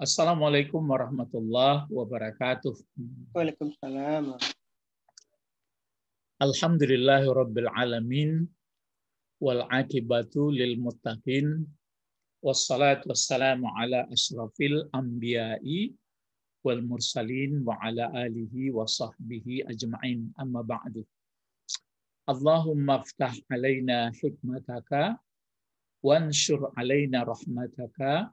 Assalamualaikum warahmatullahi wabarakatuh. Waalaikumsalam. Alhamdulillahi rabbil alamin wal akibatu lil muttaqin wassalatu wassalamu ala asrafil anbiya'i wal mursalin wa ala alihi wa sahbihi ajma'in amma ba'du. Allahumma aftah alaina hikmataka wanshur alaina rahmataka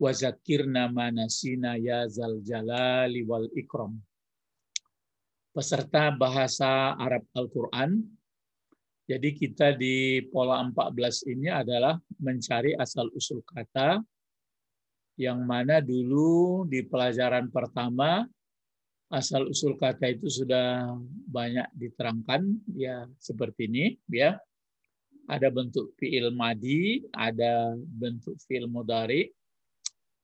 wa zakirna manasina ya zal jalali wal ikram. Peserta bahasa Arab Al-Quran. Jadi kita di pola 14 ini adalah mencari asal-usul kata yang mana dulu di pelajaran pertama asal-usul kata itu sudah banyak diterangkan ya seperti ini ya. Ada bentuk fi'il madi, ada bentuk fi'il mudari,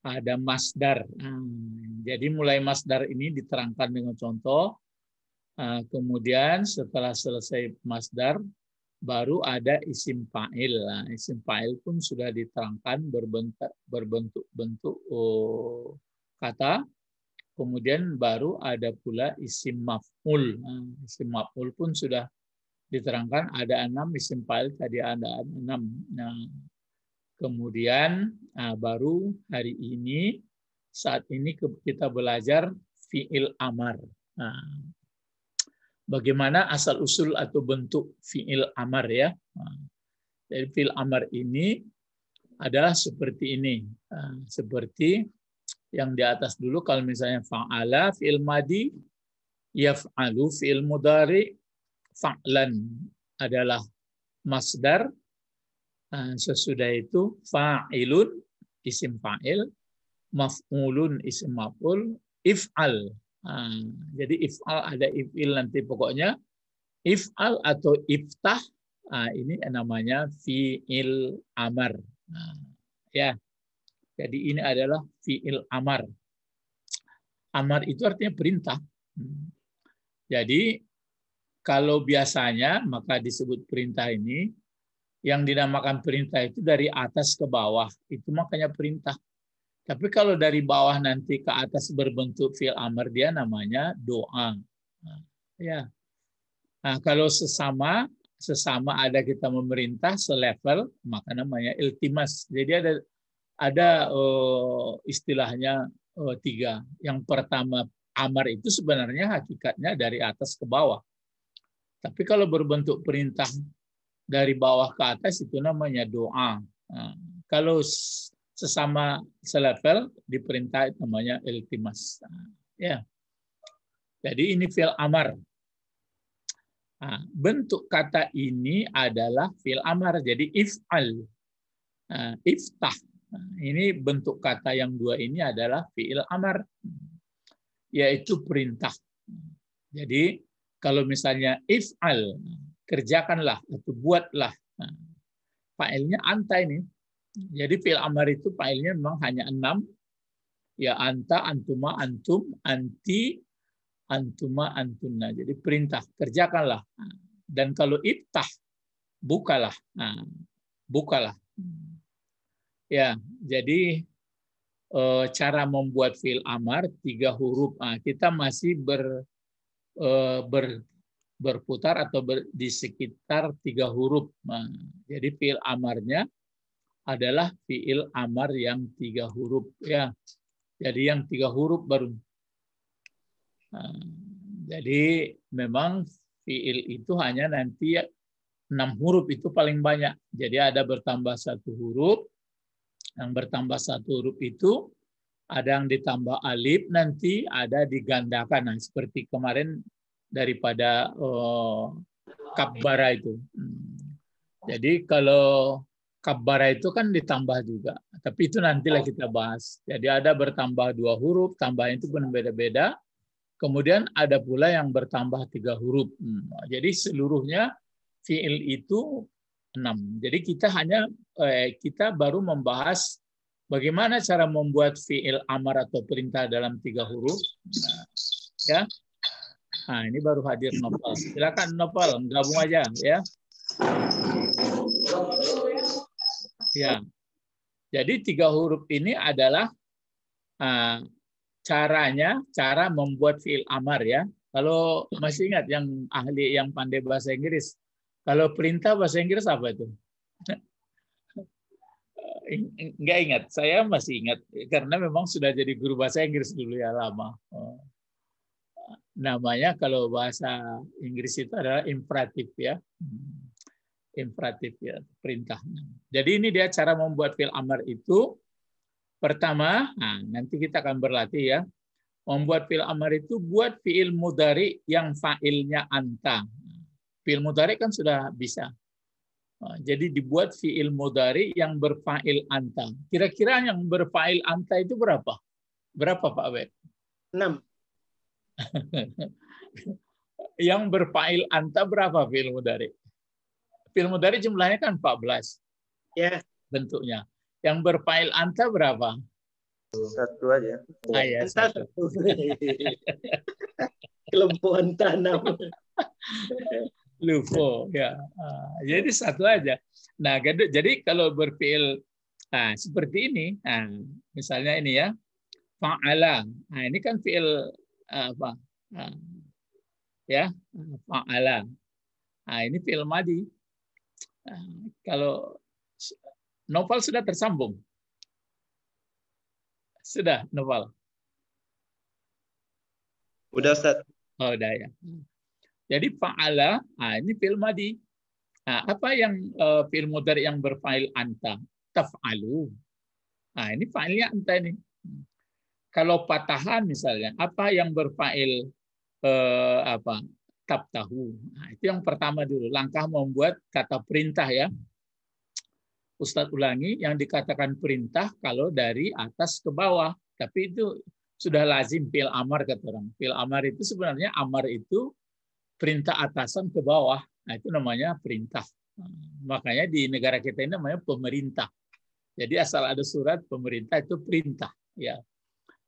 ada masdar. Hmm. jadi mulai masdar ini diterangkan dengan contoh. Eh, kemudian setelah selesai masdar, baru ada isim fa'il. Nah, isim fa'il pun sudah diterangkan berbentuk berbentuk bentuk oh, kata. Kemudian baru ada pula isim maf'ul. Nah, isim maf'ul pun sudah diterangkan ada enam isim fa'il tadi ada enam. Nah, Kemudian uh, baru hari ini saat ini kita belajar fiil amar. Nah, bagaimana asal usul atau bentuk fiil amar ya? Nah, jadi fiil amar ini adalah seperti ini, nah, seperti yang di atas dulu kalau misalnya fa'ala fiil madi yaf'alu fiil mudari fa'lan adalah masdar Ah, sesudah itu fa'ilun isim fa'il, maf'ulun isim maf'ul, if'al. Ah, jadi if'al ada if'il nanti pokoknya if'al atau iftah ah, ini namanya fi'il amar. Ya. Jadi ini adalah fi'il amar. Amar itu artinya perintah. Hmm. Jadi kalau biasanya maka disebut perintah ini yang dinamakan perintah itu dari atas ke bawah. Itu makanya perintah. Tapi kalau dari bawah nanti ke atas berbentuk fil amr dia namanya doa. Nah, ya. Nah, kalau sesama sesama ada kita memerintah selevel maka namanya iltimas. Jadi ada ada uh, istilahnya uh, tiga. Yang pertama amar itu sebenarnya hakikatnya dari atas ke bawah. Tapi kalau berbentuk perintah dari bawah ke atas itu namanya doa. Nah, kalau sesama selevel diperintah itu namanya iltimas. Nah, ya. Jadi ini fil amar. Nah, bentuk kata ini adalah fil amar. Jadi if'al. iftah. ini bentuk kata yang dua ini adalah fil amar. Yaitu perintah. Jadi kalau misalnya if'al kerjakanlah atau buatlah. Nah, failnya anta ini. Jadi fil amar itu failnya memang hanya enam. Ya anta, antuma, antum, anti, antuma, antuna Jadi perintah, kerjakanlah. Nah, dan kalau iftah bukalah. Nah, bukalah. Ya, jadi eh, cara membuat fil amar tiga huruf. Nah, kita masih ber, eh, ber berputar atau ber, di sekitar tiga huruf. Nah, jadi fiil amarnya adalah fiil amar yang tiga huruf ya. Jadi yang tiga huruf baru. Nah, jadi memang fiil itu hanya nanti enam huruf itu paling banyak. Jadi ada bertambah satu huruf, yang bertambah satu huruf itu ada yang ditambah alif nanti ada digandakan. Nah, seperti kemarin daripada oh, eh, kabbara itu. Hmm. Jadi kalau kabbara itu kan ditambah juga, tapi itu nantilah kita bahas. Jadi ada bertambah dua huruf, tambahnya itu pun beda-beda. Kemudian ada pula yang bertambah tiga huruf. Hmm. Jadi seluruhnya fiil itu enam. Jadi kita hanya eh, kita baru membahas bagaimana cara membuat fiil amar atau perintah dalam tiga huruf. Nah, ya Nah, ini baru hadir Novel. Silakan Novel, gabung aja ya. Ya. Jadi tiga huruf ini adalah uh, caranya, cara membuat fiil amar ya. Kalau masih ingat yang ahli yang pandai bahasa Inggris, kalau perintah bahasa Inggris apa itu? Enggak ingat, saya masih ingat karena memang sudah jadi guru bahasa Inggris dulu ya lama. Oh namanya kalau bahasa Inggris itu adalah imperatif ya. Hmm. Imperatif ya, perintahnya. Jadi ini dia cara membuat fil amar itu pertama, nah, nanti kita akan berlatih ya. Membuat fil amar itu buat fiil mudari yang fa'ilnya anta. Fiil mudari kan sudah bisa. Oh, jadi dibuat fiil mudari yang berfa'il anta. Kira-kira yang berfa'il anta itu berapa? Berapa Pak Abed? 6. yang berfail anta berapa fil mudari? Fil mudari jumlahnya kan 14. Ya. Yeah. Bentuknya. Yang berfail anta berapa? Satu aja. Ah, ya, satu. Kelompokan tanam. Lufo, ya. Ah, jadi satu aja. Nah, jadi kalau berfil nah, seperti ini, nah, misalnya ini ya, fa'ala. Nah, ini kan fiil apa nah, ya faala nah, ini film madi nah, kalau novel sudah tersambung sudah novel udah Ustaz. oh udah ya jadi faala nah, ini film madi nah, apa yang uh, eh, film mudhari yang berfail anta tafalu nah ini failnya anta ini kalau patahan misalnya, apa yang berfail eh, apa tap tahu. Nah, itu yang pertama dulu, langkah membuat kata perintah ya. Ustadz ulangi, yang dikatakan perintah kalau dari atas ke bawah. Tapi itu sudah lazim pil amar kata orang. Pil amar itu sebenarnya amar itu perintah atasan ke bawah. Nah, itu namanya perintah. Makanya di negara kita ini namanya pemerintah. Jadi asal ada surat pemerintah itu perintah. Ya,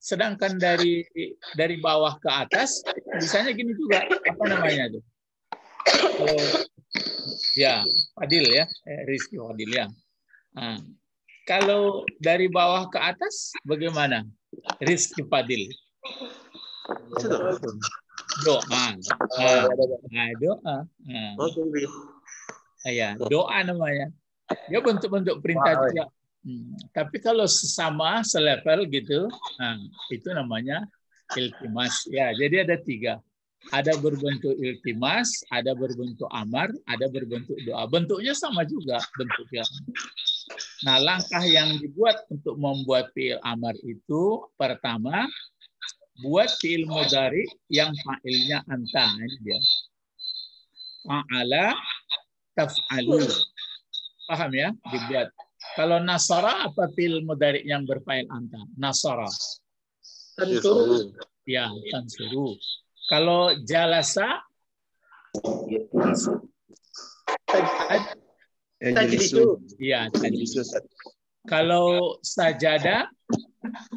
sedangkan dari dari bawah ke atas misalnya gini juga apa namanya tuh oh, ya adil ya eh, Rizky Fadil ya nah, kalau dari bawah ke atas bagaimana Rizky Fadil doa nah, doa nah. ya doa namanya dia ya, bentuk-bentuk perintah juga Hmm. Tapi kalau sesama selevel gitu, nah, itu namanya iltimas. Ya, jadi ada tiga. Ada berbentuk iltimas, ada berbentuk amar, ada berbentuk doa. Bentuknya sama juga bentuknya. Nah, langkah yang dibuat untuk membuat fiil amar itu pertama buat fiil mudhari yang fa'ilnya anta ini dia. Fa'ala taf'alu. Paham ya? Dibuat kalau nasara apa fil mudari yang berfa'il anta? Nasara. Tentu. Ya, tentu Kalau jalasa eh, Tajlisu. ya eh, tajlisu. Kalau sajada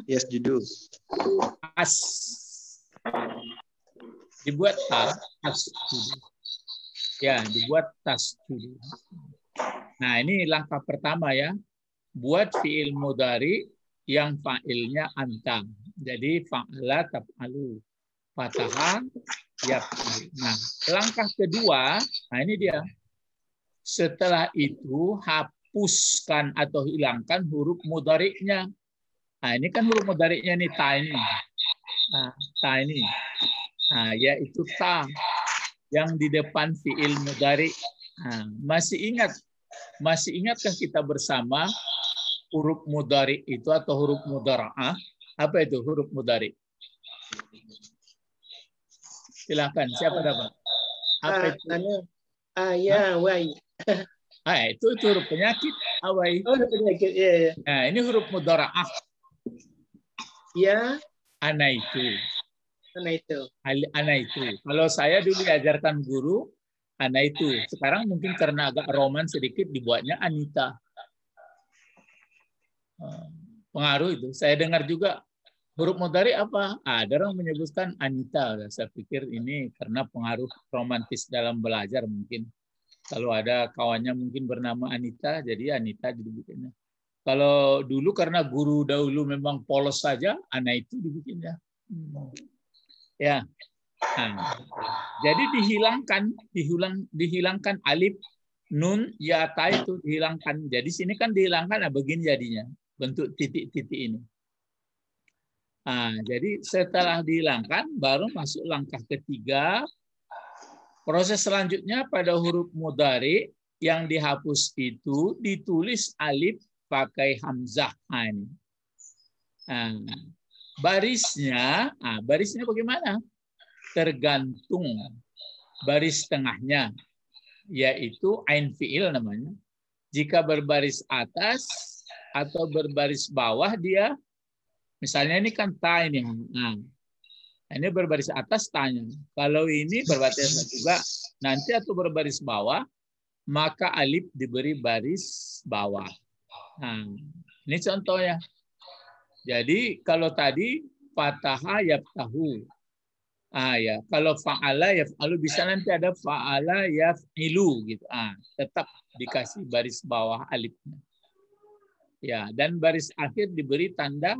Yes, judu. As. Dibuat tas. Ya, dibuat tas. Nah, ini langkah pertama ya. Buat fiil mudari yang fa'ilnya anta. Jadi fa'ala tabalu fataha ya. Nah, langkah kedua, nah ini dia. Setelah itu hapuskan atau hilangkan huruf mudariknya Nah, ini kan huruf mudariknya nih ta ini. Nah, ta ini. Nah, yaitu ta yang di depan fiil mudari' Nah, masih ingat, masih ingatkah kita bersama huruf mudari itu atau huruf mudara'ah? Apa itu huruf mudari? Silahkan, siapa dapat? Apa ah, itu? Ah, ah ya, Ah, ya, itu, itu huruf penyakit, awai. Ah, oh, huruf penyakit, ya, ya. Nah, ini huruf mudara'ah. Ya. Ana itu. Ana itu. Ana itu. Kalau saya dulu diajarkan guru, Ana itu. Sekarang mungkin karena agak roman sedikit dibuatnya Anita. Eh, pengaruh itu. Saya dengar juga huruf mutari apa? Ada orang menyebutkan Anita. Saya pikir ini karena pengaruh romantis dalam belajar mungkin. Kalau ada kawannya mungkin bernama Anita, jadi Anita dibikinnya. Kalau dulu karena guru dahulu memang polos saja, Ana itu dibikinnya. Hmm. Ya. Nah. Jadi dihilangkan, dihilang, dihilangkan alif, nun, ya, ta itu dihilangkan. Jadi sini kan dihilangkan, nah begini jadinya. Bentuk titik-titik ini. Nah, jadi setelah dihilangkan, baru masuk langkah ketiga. Proses selanjutnya pada huruf mudari yang dihapus itu ditulis alif pakai hamzah. Nah, nah barisnya, nah, barisnya bagaimana? tergantung baris tengahnya, yaitu ain fi'il namanya. Jika berbaris atas atau berbaris bawah dia, misalnya ini kan ta ini. Nah, ini berbaris atas tanya. Kalau ini berbaris juga, nanti atau berbaris bawah, maka alif diberi baris bawah. Nah, ini contoh ya Jadi kalau tadi fataha yaftahu Ah ya, kalau fa'ala ya lalu bisa nanti ada fa'ala ya filu gitu. Ah, tetap dikasih baris bawah alifnya. Ya, dan baris akhir diberi tanda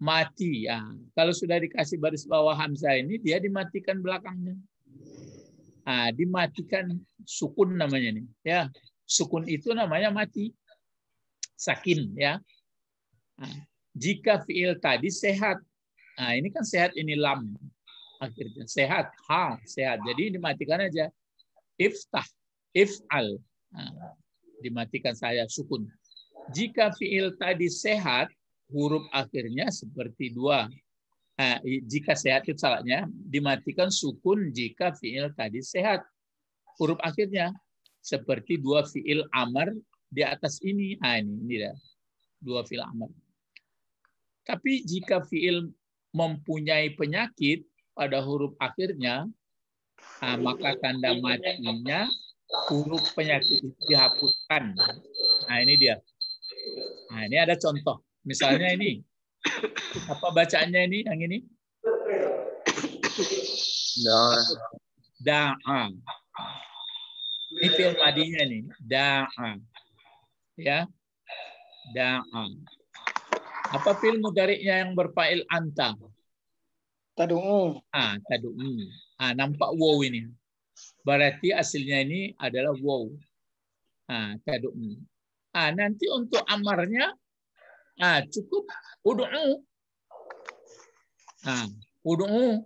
mati. Ya, ah, kalau sudah dikasih baris bawah hamzah ini dia dimatikan belakangnya. Ah, dimatikan sukun namanya nih. Ya, sukun itu namanya mati. Sakin ya. Ah, jika fiil tadi sehat. ah ini kan sehat ini lam akhirnya sehat ha sehat jadi dimatikan aja iftah if'al nah, dimatikan saya sukun jika fiil tadi sehat huruf akhirnya seperti dua nah, jika sehat itu salahnya dimatikan sukun jika fiil tadi sehat huruf akhirnya seperti dua fiil amar di atas ini nah, ini ini dah dua fiil amar tapi jika fiil mempunyai penyakit pada huruf akhirnya, nah, maka tanda matinya huruf penyakit itu dihapuskan. Nah ini dia. Nah ini ada contoh. Misalnya ini. Apa bacaannya ini yang ini? Da'a. Da'a. Ini film madinya nih. Da'a. Ya. Da'a. Apa film mudariknya yang berpail anta? Tadu'u. Ah, tadu'u. Ah, nampak wow ini. Berarti aslinya ini adalah wow. Ah, tadu'u. Ah, nanti untuk amarnya ah, cukup udu'u. Ah, udu'u.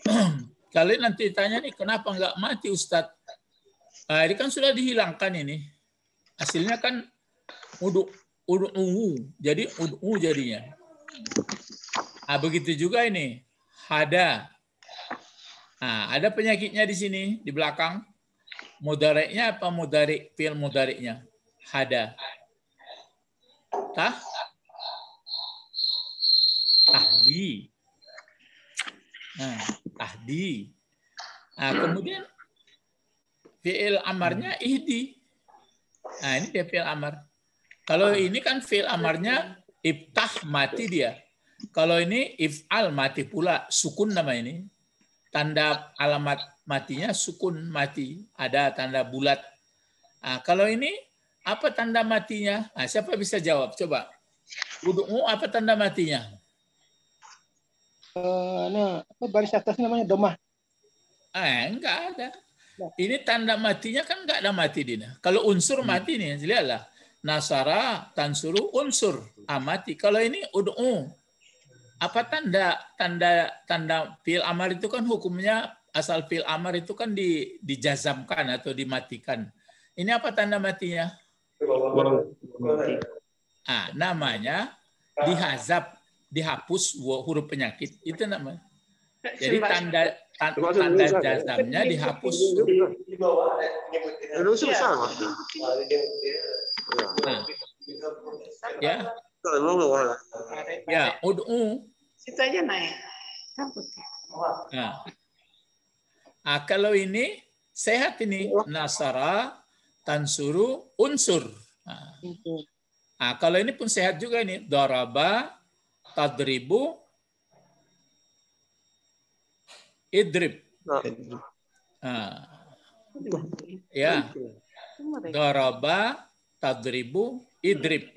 Kalian nanti tanya nih, kenapa nggak mati Ustaz? Ah, ini kan sudah dihilangkan ini. Hasilnya kan udu udu jadi udu jadinya. Ah begitu juga ini hada. Nah, ada penyakitnya di sini di belakang. Mudariknya apa mudarik fil mudariknya? Hada. Tah? Tahdi. Nah, tahdi. Nah, kemudian fiil amarnya hmm. ihdi. Nah, ini dia fiil amar. Kalau ini kan fiil amarnya ibtah mati dia. Kalau ini if al mati pula sukun nama ini. Tanda alamat matinya sukun mati. Ada tanda bulat. Nah, kalau ini apa tanda matinya? Nah, siapa bisa jawab? Coba. Wudhu'u apa tanda matinya? Uh, nah, apa baris atas namanya domah. Ah, eh, enggak ada. Nah. Ini tanda matinya kan enggak ada mati dina. Kalau unsur hmm. mati nih, lihatlah. Nasara, tansuru, unsur, amati. Ah, kalau ini ud'u, apa tanda tanda tanda fil amar itu kan hukumnya asal fil amar itu kan di, dijazamkan atau dimatikan. Ini apa tanda matinya? Ah, namanya dihazab, dihapus huruf penyakit itu namanya. Jadi tanda tanda, ya? jazamnya dihapus. Nah, ya. Ya, ud'u. Uh. Situ aja naik. Nah. kalau ini sehat ini nasara tansuru unsur. Nah. nah, kalau ini pun sehat juga ini daraba tadribu idrib. Nah. Ah. Ya. Daraba tadribu idrib.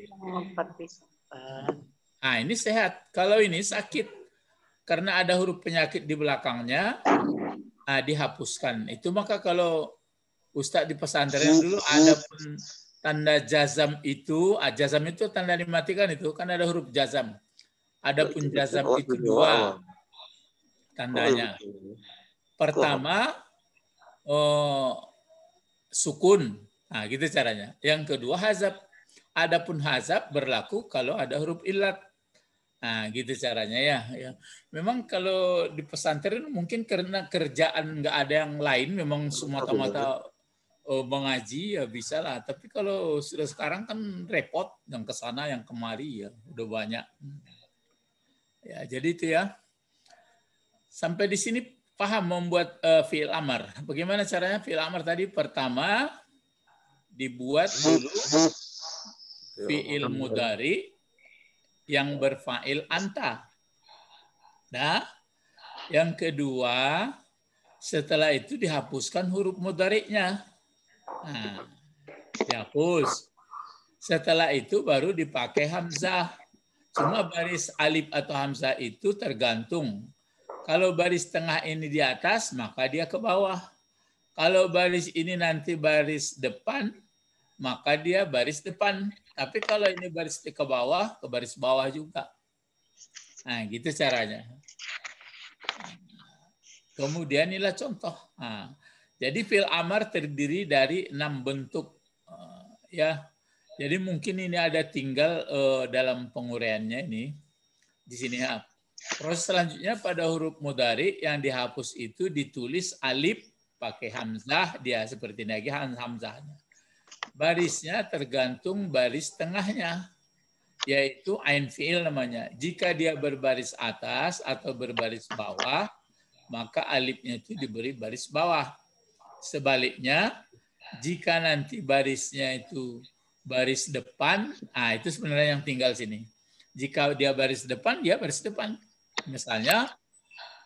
Nah, ini sehat. Kalau ini sakit karena ada huruf penyakit di belakangnya, nah, dihapuskan. Itu maka kalau Ustadz di pesantren dulu ada pun tanda jazam itu, ah, jazam itu tanda dimatikan itu kan ada huruf jazam. Ada pun jazam itu dua tandanya. Pertama oh, sukun. Nah, gitu caranya. Yang kedua hazab. Adapun hazab berlaku kalau ada huruf ilat. Nah, gitu caranya ya, ya. Memang kalau di pesantren mungkin karena kerjaan nggak ada yang lain, memang semata-mata oh, mengaji ya bisa lah. Tapi kalau sudah sekarang kan repot yang ke sana yang kemari ya, udah banyak. Ya, jadi itu ya. Sampai di sini paham membuat uh, fiil amar. Bagaimana caranya fiil amar tadi? Pertama dibuat dulu fiil mudari yang berfa'il anta. Nah, yang kedua, setelah itu dihapuskan huruf mudariknya. Nah, dihapus. Setelah itu baru dipakai hamzah. Cuma baris alif atau hamzah itu tergantung. Kalau baris tengah ini di atas, maka dia ke bawah. Kalau baris ini nanti baris depan, maka dia baris depan. Tapi kalau ini baris ke bawah, ke baris bawah juga. Nah, gitu caranya. Kemudian inilah contoh. Nah, jadi fil amar terdiri dari enam bentuk. Eh, ya, jadi mungkin ini ada tinggal uh, dalam penguraiannya ini di sini ya. Proses selanjutnya pada huruf mudari yang dihapus itu ditulis alif pakai hamzah dia seperti ini lagi hamzahnya barisnya tergantung baris tengahnya, yaitu ain fi'il namanya. Jika dia berbaris atas atau berbaris bawah, maka alifnya itu diberi baris bawah. Sebaliknya, jika nanti barisnya itu baris depan, ah itu sebenarnya yang tinggal sini. Jika dia baris depan, dia baris depan. Misalnya,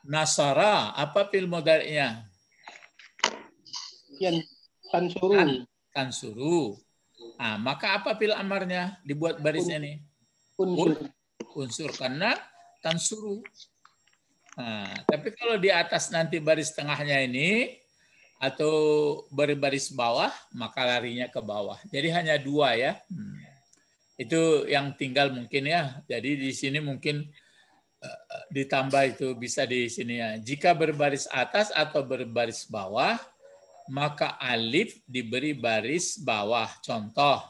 Nasara, apa fil modalnya? yang Tansuru tansuru. Nah, maka apa pil amarnya dibuat baris ini Unsur. Unsur karena tansuru. Nah, tapi kalau di atas nanti baris tengahnya ini atau baris-baris bawah, maka larinya ke bawah. Jadi hanya dua ya. Hmm. Itu yang tinggal mungkin ya. Jadi di sini mungkin eh, eh, ditambah itu bisa di sini ya. Jika berbaris atas atau berbaris bawah, maka alif diberi baris bawah. Contoh,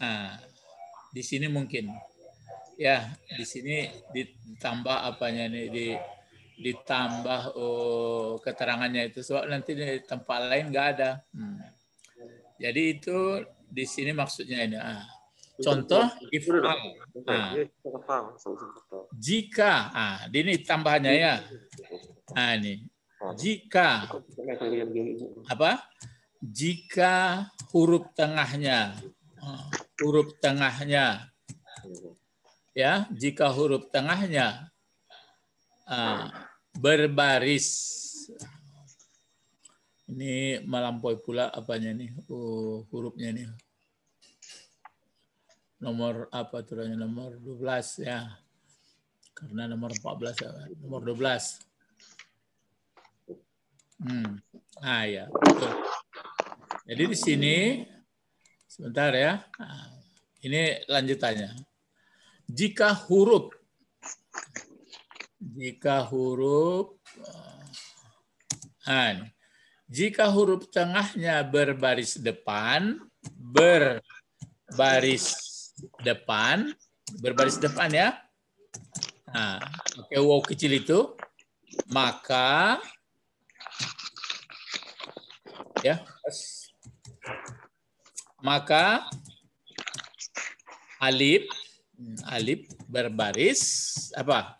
nah, di sini mungkin ya di sini ditambah apanya nih di ditambah oh, keterangannya itu sebab nanti di tempat lain nggak ada. Hmm. Jadi itu di sini maksudnya ini. Ah. Contoh ifal. Ah. Iya, Jika, ah, ini tambahannya ya. Iya. Ah, ini Nah, jika apa? Jika huruf tengahnya huruf tengahnya ya, jika huruf tengahnya uh, berbaris ini melampaui pula apanya nih uh, hurufnya nih nomor apa tuh nomor 12 ya karena nomor 14 ya nomor 12 Hmm. Ah ya, Jadi di sini sebentar ya. Ah, ini lanjutannya. Jika huruf jika huruf an ah, jika huruf tengahnya berbaris depan berbaris depan berbaris depan ya nah, oke, okay, wow kecil itu maka ya maka alif hmm, alif berbaris apa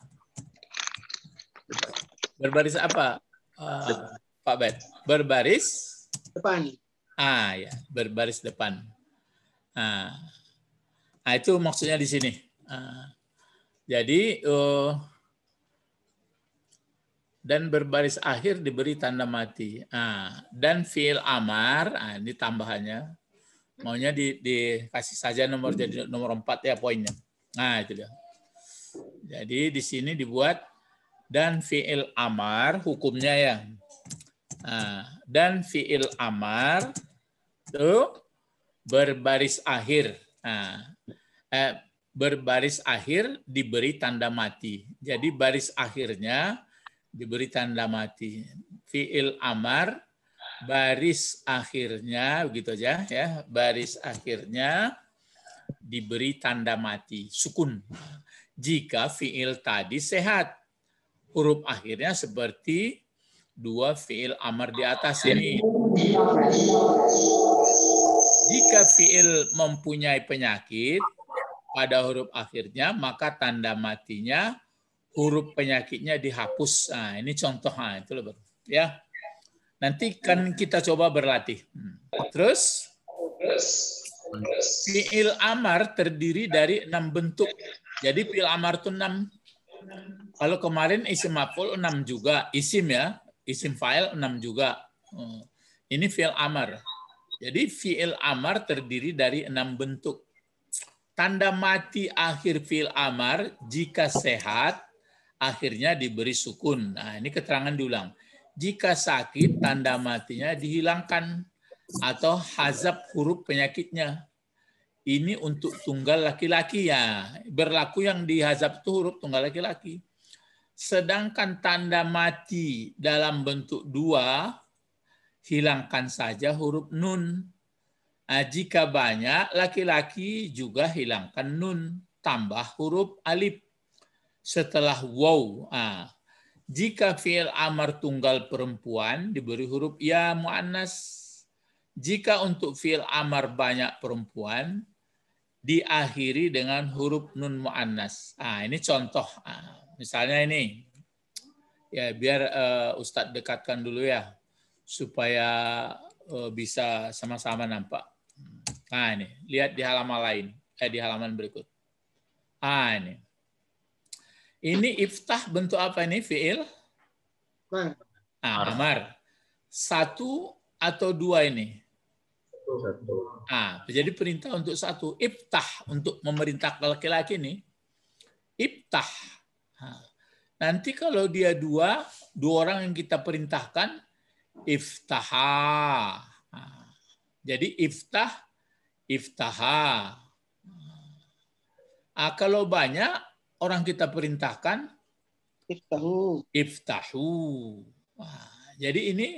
berbaris apa uh, Pak Bet berbaris depan ah ya berbaris depan ah, ah itu maksudnya di sini ah, jadi uh, dan berbaris akhir diberi tanda mati. Nah, dan fiil amar, nah ini tambahannya. Maunya di, dikasih saja nomor jadi nomor empat ya poinnya. Nah, itu dia. Jadi di sini dibuat dan fiil amar hukumnya ya. Nah, dan fiil amar itu berbaris akhir. Nah, eh, berbaris akhir diberi tanda mati. Jadi baris akhirnya diberi tanda mati. Fiil amar baris akhirnya begitu aja ya, baris akhirnya diberi tanda mati sukun. Jika fiil tadi sehat, huruf akhirnya seperti dua fiil amar di atas ini. Jika fiil mempunyai penyakit pada huruf akhirnya, maka tanda matinya huruf penyakitnya dihapus. Nah, ini contoh nah, itu loh, ya. Nanti kan kita coba berlatih. Hmm. Terus, fiil amar terdiri dari enam bentuk. Jadi fiil amar itu enam. Kalau kemarin isim maful enam juga, isim ya, isim file enam juga. Hmm. Ini fiil amar. Jadi fiil amar terdiri dari enam bentuk. Tanda mati akhir fiil amar jika sehat akhirnya diberi sukun. Nah, ini keterangan diulang. Jika sakit, tanda matinya dihilangkan atau hazab huruf penyakitnya. Ini untuk tunggal laki-laki ya. Berlaku yang dihazab itu huruf tunggal laki-laki. Sedangkan tanda mati dalam bentuk dua, hilangkan saja huruf nun. Nah, jika banyak, laki-laki juga hilangkan nun. Tambah huruf alif setelah wow. Ah. Jika fi'il amar tunggal perempuan diberi huruf ya mu'annas. Jika untuk fi'il amar banyak perempuan, diakhiri dengan huruf nun mu'annas. Ah, ini contoh. Ah, misalnya ini. Ya, biar uh, Ustadz dekatkan dulu ya. Supaya uh, bisa sama-sama nampak. Nah, ini. Lihat di halaman lain. Eh, di halaman berikut. Ah, ini. Ini iftah bentuk apa ini? Fi'il? Ah, amar. Satu atau dua ini? Satu. Ah, jadi perintah untuk satu. Iftah untuk memerintah laki-laki ini. Iftah. Nanti kalau dia dua, dua orang yang kita perintahkan, iftaha. Jadi iftah, iftaha. Ah, kalau banyak, orang kita perintahkan iftahu. Iftahu. Wah, jadi ini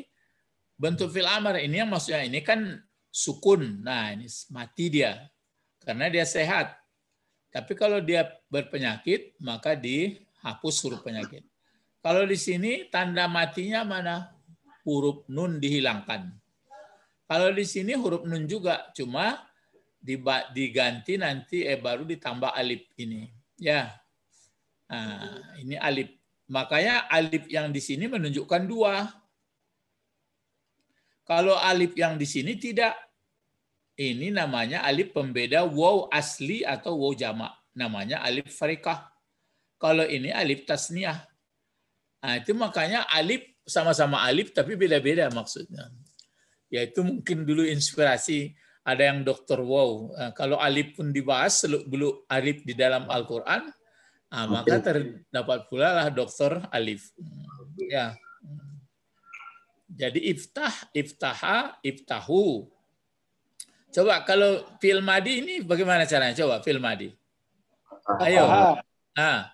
bentuk fil amar ini yang maksudnya ini kan sukun. Nah, ini mati dia karena dia sehat. Tapi kalau dia berpenyakit, maka dihapus huruf penyakit. Kalau di sini tanda matinya mana? Huruf nun dihilangkan. Kalau di sini huruf nun juga, cuma diganti nanti eh baru ditambah alif ini. Ya. Nah, ini alif. Makanya alif yang di sini menunjukkan dua. Kalau alif yang di sini tidak. Ini namanya alif pembeda waw asli atau waw jama' Namanya alif farikah. Kalau ini alif tasniah. Nah, itu makanya alif sama-sama alif tapi beda-beda maksudnya. Yaitu mungkin dulu inspirasi ada yang dokter wow. Nah, kalau alif pun dibahas seluk beluk alif di dalam Al-Quran, Nah, maka terdapat pula lah dokter alif. Ya. Jadi iftah, iftaha, iftahu. Coba kalau fil madi ini bagaimana caranya? Coba fil madi. Ayo. Ah.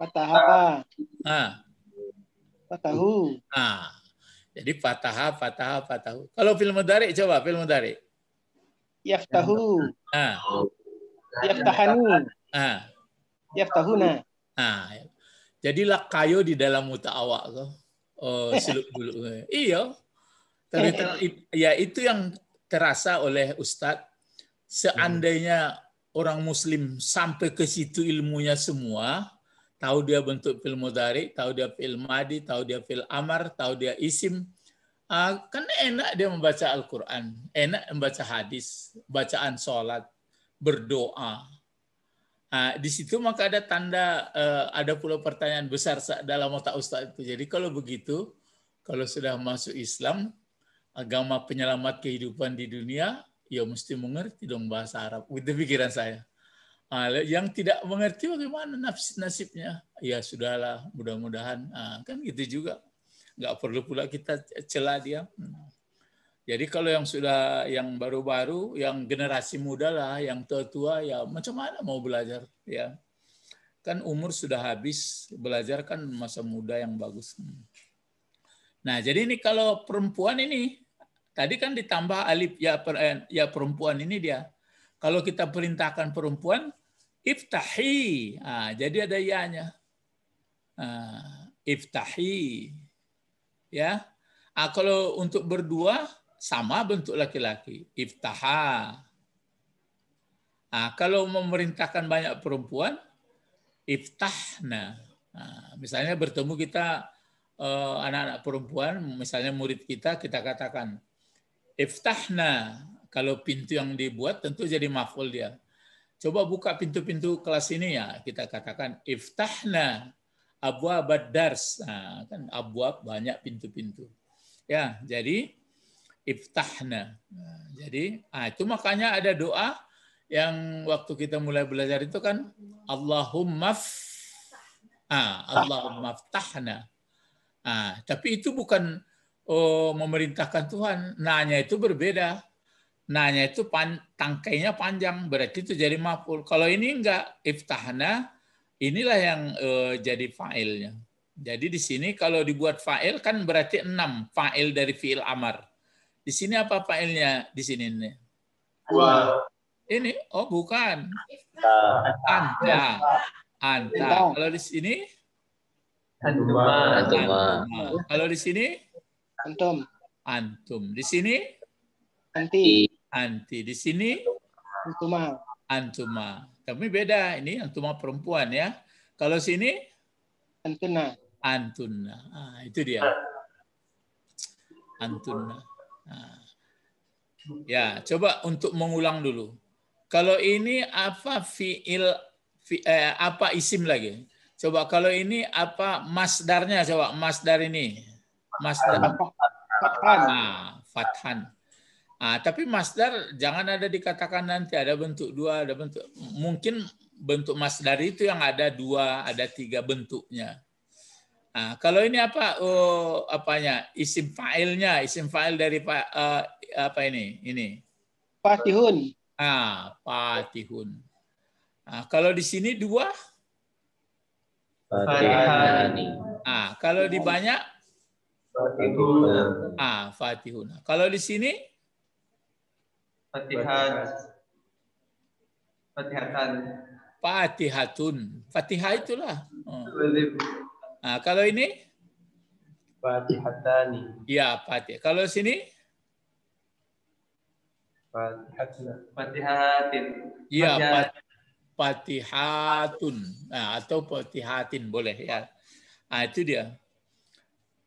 Fataha. Ah. Fatahu. Ah. Jadi fataha, fataha, fatahu. Kalau film mudari coba film mudari. Yaftahu. Ah. Yaftahanu. Ah yaftahuna. Nah, jadilah kayo di dalam muta awak kok. Oh, siluk dulu. iya. Tapi ya itu yang terasa oleh Ustadz. Seandainya orang Muslim sampai ke situ ilmunya semua, tahu dia bentuk film mudari, tahu dia film madi, tahu dia film amar, tahu dia isim, Uh, kan enak dia membaca Al-Quran, enak membaca hadis, bacaan sholat, berdoa. Nah, di situ maka ada tanda, eh, ada pula pertanyaan besar dalam otak ustaz itu. Jadi kalau begitu, kalau sudah masuk Islam, agama penyelamat kehidupan di dunia, ya mesti mengerti dong bahasa Arab. Itu pikiran saya. Nah, yang tidak mengerti bagaimana nafsi nasibnya? Ya sudahlah, mudah-mudahan. Nah, kan gitu juga. Nggak perlu pula kita celah dia. Hmm. Jadi kalau yang sudah yang baru-baru, yang generasi muda lah, yang tua-tua ya macam mana mau belajar ya. Kan umur sudah habis, belajar kan masa muda yang bagus. Nah, jadi ini kalau perempuan ini tadi kan ditambah alif ya per, eh, ya perempuan ini dia. Kalau kita perintahkan perempuan iftahi. Nah, jadi ada ianya, Nah, iftahi. Ya. Ah, kalau untuk berdua sama bentuk laki-laki. Iftaha. Nah, kalau memerintahkan banyak perempuan, iftahna. Nah, misalnya bertemu kita eh, anak-anak perempuan, misalnya murid kita, kita katakan iftahna. Kalau pintu yang dibuat tentu jadi maful dia. Coba buka pintu-pintu kelas ini ya, kita katakan iftahna abwa badars. Nah, kan abwab banyak pintu-pintu. Ya, jadi iftahna. Nah, jadi ah, itu makanya ada doa yang waktu kita mulai belajar itu kan Allahumma ah, Allahumma iftahna. Ah, tapi itu bukan oh, memerintahkan Tuhan. Nanya itu berbeda. Nanya itu pan, tangkainya panjang, berarti itu jadi maful. Kalau ini enggak iftahna, inilah yang eh, jadi failnya. Jadi di sini kalau dibuat fa'il kan berarti enam fa'il dari fi'il amar. Di sini apa failnya di sini ini? wah Ini oh bukan. Anta. Iya. Anta. Iya. Kalau di sini antum Kalau di sini antum. Antum. Di sini anti. Anti. Di sini antuma. Antuma. Tapi beda. Ini antuma perempuan ya. Kalau sini antuna. Antuna. Ah, itu dia. Antuna. Nah. Ya, coba untuk mengulang dulu. Kalau ini apa fiil fi, eh, apa isim lagi? Coba kalau ini apa masdarnya coba masdar ini. Masdar fathan. Nah, fathan. Ah, tapi masdar jangan ada dikatakan nanti ada bentuk dua, ada bentuk mungkin bentuk masdar itu yang ada dua, ada tiga bentuknya. Nah, kalau ini apa? Oh, apanya? Isim fa'ilnya, isim fa'il dari pak uh, eh, apa ini? Ini. Fatihun. Ah, Fatihun. Nah, kalau di sini dua Fatihani. Ah, kalau di banyak Fatihuna. Ah, Fatihuna. Kalau di sini Fatihat. Fatihatan. Fatihatun. Fatihah itulah. Oh. Nah, kalau ini? Fatihatani. Ya, Fatih. Kalau sini? Fatihatin. Iya, Fatihatun. Nah, atau Fatihatin boleh ya. Nah, itu dia.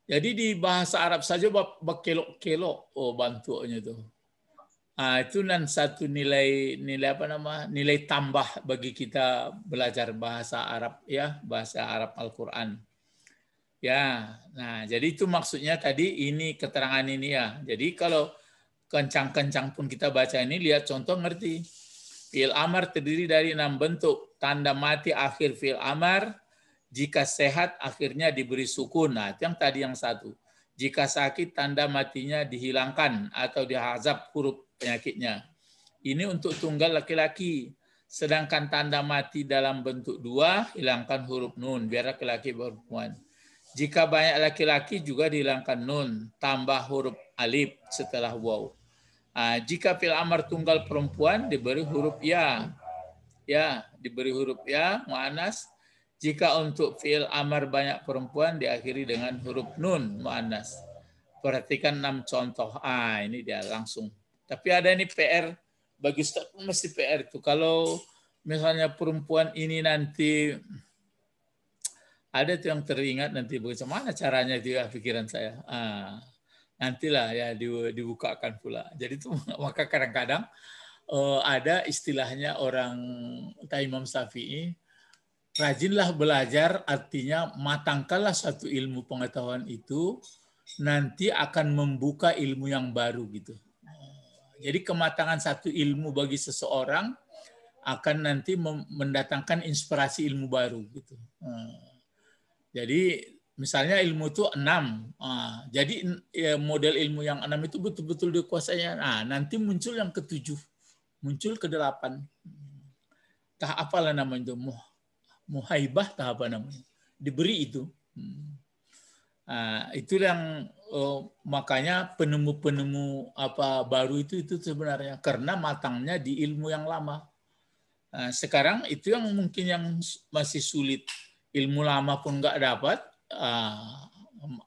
Jadi di bahasa Arab saja bak kelok-kelok oh bantuannya tuh. Nah, itu nan satu nilai nilai apa nama nilai tambah bagi kita belajar bahasa Arab ya bahasa Arab Al Quran. Ya, nah jadi itu maksudnya tadi ini keterangan ini ya. Jadi kalau kencang-kencang pun kita baca ini, lihat contoh ngerti. Fi'il amar terdiri dari enam bentuk. Tanda mati akhir fi'il amar, jika sehat akhirnya diberi sukun. Nah, itu yang tadi yang satu. Jika sakit, tanda matinya dihilangkan atau dihazab huruf penyakitnya. Ini untuk tunggal laki-laki. Sedangkan tanda mati dalam bentuk dua, hilangkan huruf nun, biar laki-laki berpuan. Jika banyak laki-laki juga dihilangkan nun, tambah huruf alif setelah waw. Uh, jika fil amar tunggal perempuan diberi huruf ya. Ya, diberi huruf ya, mu'anas. Jika untuk fil amar banyak perempuan diakhiri dengan huruf nun, mu'anas. Perhatikan enam contoh. Ah, ini dia langsung. Tapi ada ini PR. Bagi Ustaz mesti PR itu. Kalau misalnya perempuan ini nanti ada tuh yang teringat nanti bagaimana caranya itu ya ah, pikiran saya. Ah, nantilah ya dibukakan pula. Jadi itu maka kadang-kadang eh, ada istilahnya orang Imam Syafi'i rajinlah belajar artinya matangkanlah satu ilmu pengetahuan itu nanti akan membuka ilmu yang baru gitu. Jadi kematangan satu ilmu bagi seseorang akan nanti mendatangkan inspirasi ilmu baru gitu. Hmm. Jadi misalnya ilmu itu enam, ah, jadi ya, model ilmu yang enam itu betul-betul dikuasainya. Nah nanti muncul yang ketujuh, muncul ke delapan. Tah apalah namanya itu Muh, muhaibah tah apa namanya diberi itu. Nah, itu yang oh, makanya penemu-penemu apa baru itu itu sebenarnya karena matangnya di ilmu yang lama. Nah, sekarang itu yang mungkin yang masih sulit ilmu lama pun nggak dapat, uh, ah,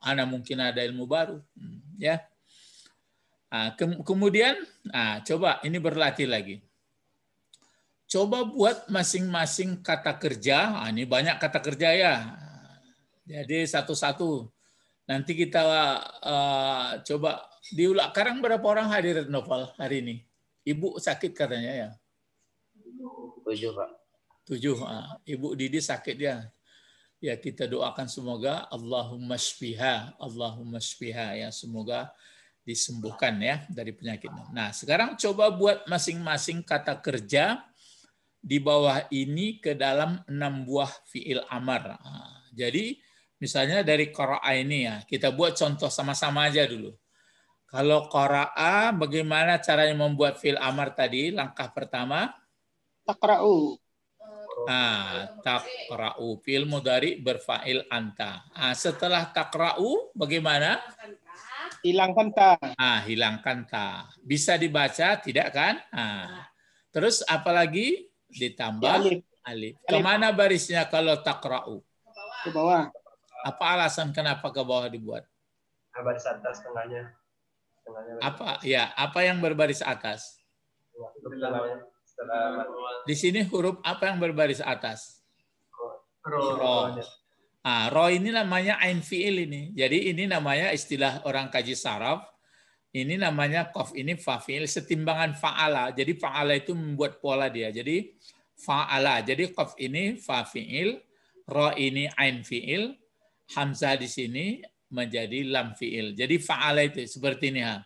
Anda mungkin ada ilmu baru. Hmm, ya. Uh, ah, ke kemudian, uh, coba ini berlatih lagi. Coba buat masing-masing kata kerja. Nah, ini banyak kata kerja ya. Jadi satu-satu. Nanti kita uh, coba diulak. Karang berapa orang hadir novel hari ini? Ibu sakit katanya ya. Tujuh pak. Tujuh. Uh, Ibu Didi sakit ya ya kita doakan semoga Allahumma shfiha, Allahumma shfiha ya semoga disembuhkan ya dari penyakitnya. Nah, sekarang coba buat masing-masing kata kerja di bawah ini ke dalam enam buah fiil amar. Ah, jadi misalnya dari qara'a ini ya, kita buat contoh sama-sama aja dulu. Kalau qara'a bagaimana caranya membuat fiil amar tadi? Langkah pertama takra'u. Ah, takra'u. fil mudari berfa'il anta. Ah, setelah takra'u bagaimana? Hilangkan ta. Ah, hilangkan ta. Bisa dibaca, tidak kan? Ah. Terus apalagi ditambah alif. alif. Kemana barisnya kalau takra'u? Ke bawah. Apa alasan kenapa ke bawah dibuat? baris atas tengahnya. Apa ya? Apa yang berbaris atas? Di sini huruf apa yang berbaris atas? Ro. Ah, ro ini namanya ain fiil ini. Jadi ini namanya istilah orang kaji saraf. Ini namanya kof ini fiil setimbangan fa'ala. Jadi fa'ala itu membuat pola dia. Jadi fa'ala. Jadi kof ini fiil, ro ini ain fiil, hamzah di sini menjadi lam fiil. Jadi fa'ala itu seperti ini ha.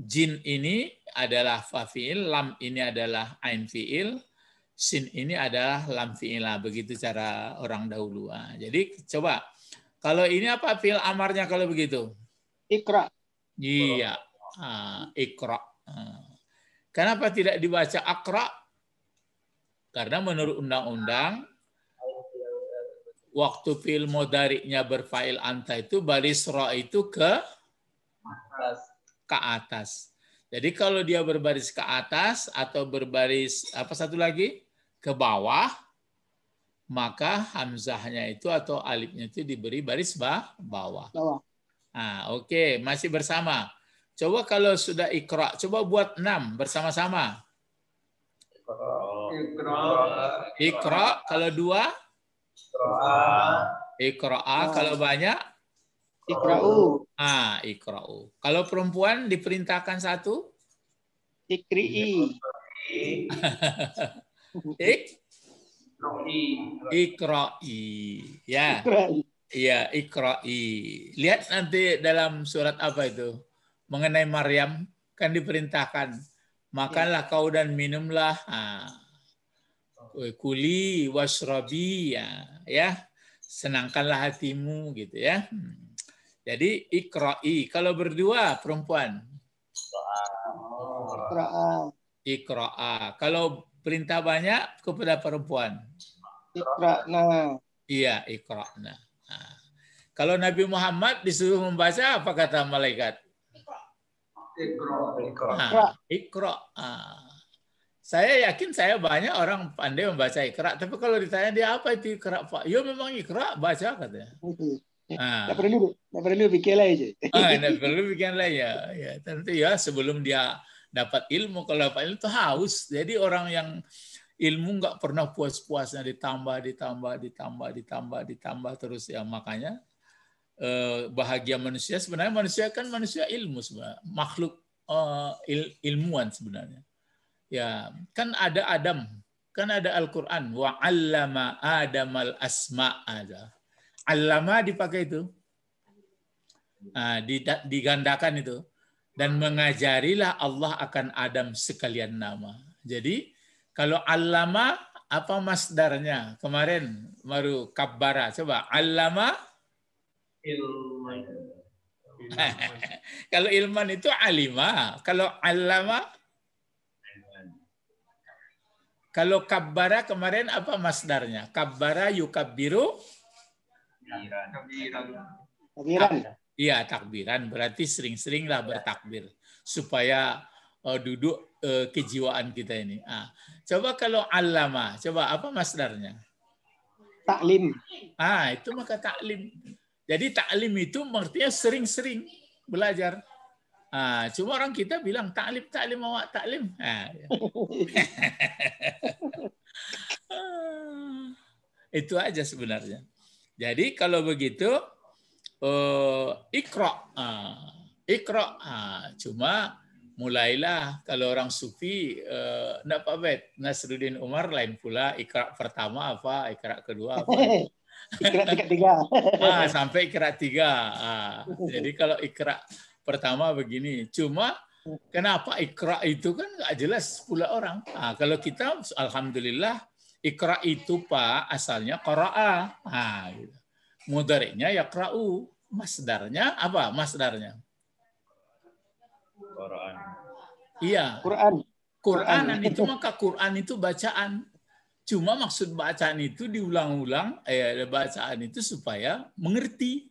Jin ini adalah fa'il, lam ini adalah ain fi'il, sin ini adalah lam fi'ilah. Begitu cara orang dahulu. Nah, jadi coba, kalau ini apa fi'il amarnya kalau begitu? Ikra. Iya, ah, ikra. Ah. Kenapa tidak dibaca akra? Karena menurut undang-undang, waktu fi'il modariknya berfa'il anta itu baris ro itu ke atas ke atas. Jadi kalau dia berbaris ke atas atau berbaris apa satu lagi ke bawah, maka hamzahnya itu atau alifnya itu diberi baris bawah. Bawah. Nah, oke, okay. masih bersama. Coba kalau sudah ikra, coba buat enam bersama-sama. Ikra. Ikra kalau dua? Ikra. Ikra kalau banyak? Ikra'u. Ah, ikra'u. Kalau perempuan diperintahkan satu? Ikri'i. Ik? Ikra'i. Ya. Iya, ikra'i. Lihat nanti dalam surat apa itu? Mengenai Maryam kan diperintahkan makanlah kau dan minumlah. Ah. Kuli wasrabi ya. ya. Senangkanlah hatimu gitu ya. Hmm. Jadi ikro'i. Kalau berdua perempuan. Ikro'a. Ikro'a. Kalau perintah banyak kepada perempuan. Ikra'na. Iya, ikra'na. Nah. Kalau Nabi Muhammad disuruh membaca apa kata malaikat? Ikro. Ikro. Saya yakin saya banyak orang pandai membaca ikra, tapi kalau ditanya dia apa itu ikra, Pak? Ya memang ikra, baca katanya. Nah, perlu, nggak perlu bikin aja. Ah, iya, nggak perlu bikin lah ya. ya. Tentu ya sebelum dia dapat ilmu, kalau dapat ilmu itu haus. Jadi orang yang ilmu nggak pernah puas-puasnya ditambah, ditambah, ditambah, ditambah, ditambah terus ya makanya eh, bahagia manusia sebenarnya manusia kan manusia ilmu sebenarnya makhluk eh, ilmuwan sebenarnya ya kan ada Adam kan ada Al-Qur'an wa 'allama Adam al asma ada Alama dipakai itu. Ah, digandakan itu. Dan mengajarilah Allah akan Adam sekalian nama. Jadi kalau alama apa masdarnya? Kemarin baru kabbara. Coba alama ilman. kalau ilman itu alima. Kalau alama kalau kabbara kemarin apa masdarnya? Kabbara yukabiru Takbiran. Takbiran. Iya, takbiran. Berarti sering-seringlah bertakbir supaya uh, duduk uh, kejiwaan kita ini. Ah. Coba kalau alama, coba apa masdarnya? Taklim. Ah, itu maka taklim. Jadi taklim itu artinya sering-sering belajar. Ah, cuma orang kita bilang taklim, taklim awak taklim. Ah, ya. Ah, itu aja sebenarnya. Jadi kalau begitu eh, ikro, uh, ikro. uh, cuma mulailah kalau orang sufi eh, enggak apa bet Nasruddin Umar lain pula ikra pertama apa ikra kedua apa ikro tiga ah, sampai ikro tiga ah, jadi kalau ikra pertama begini cuma kenapa ikra itu kan nggak jelas pula orang ah, kalau kita alhamdulillah Ikra itu Pak asalnya qara'a. Nah, gitu. Mudarinya krau. Ya Masdarnya apa? Masdarnya. Quran. Iya. Quran. Quranan Quran. itu maka Quran itu bacaan. Cuma maksud bacaan itu diulang-ulang eh bacaan itu supaya mengerti.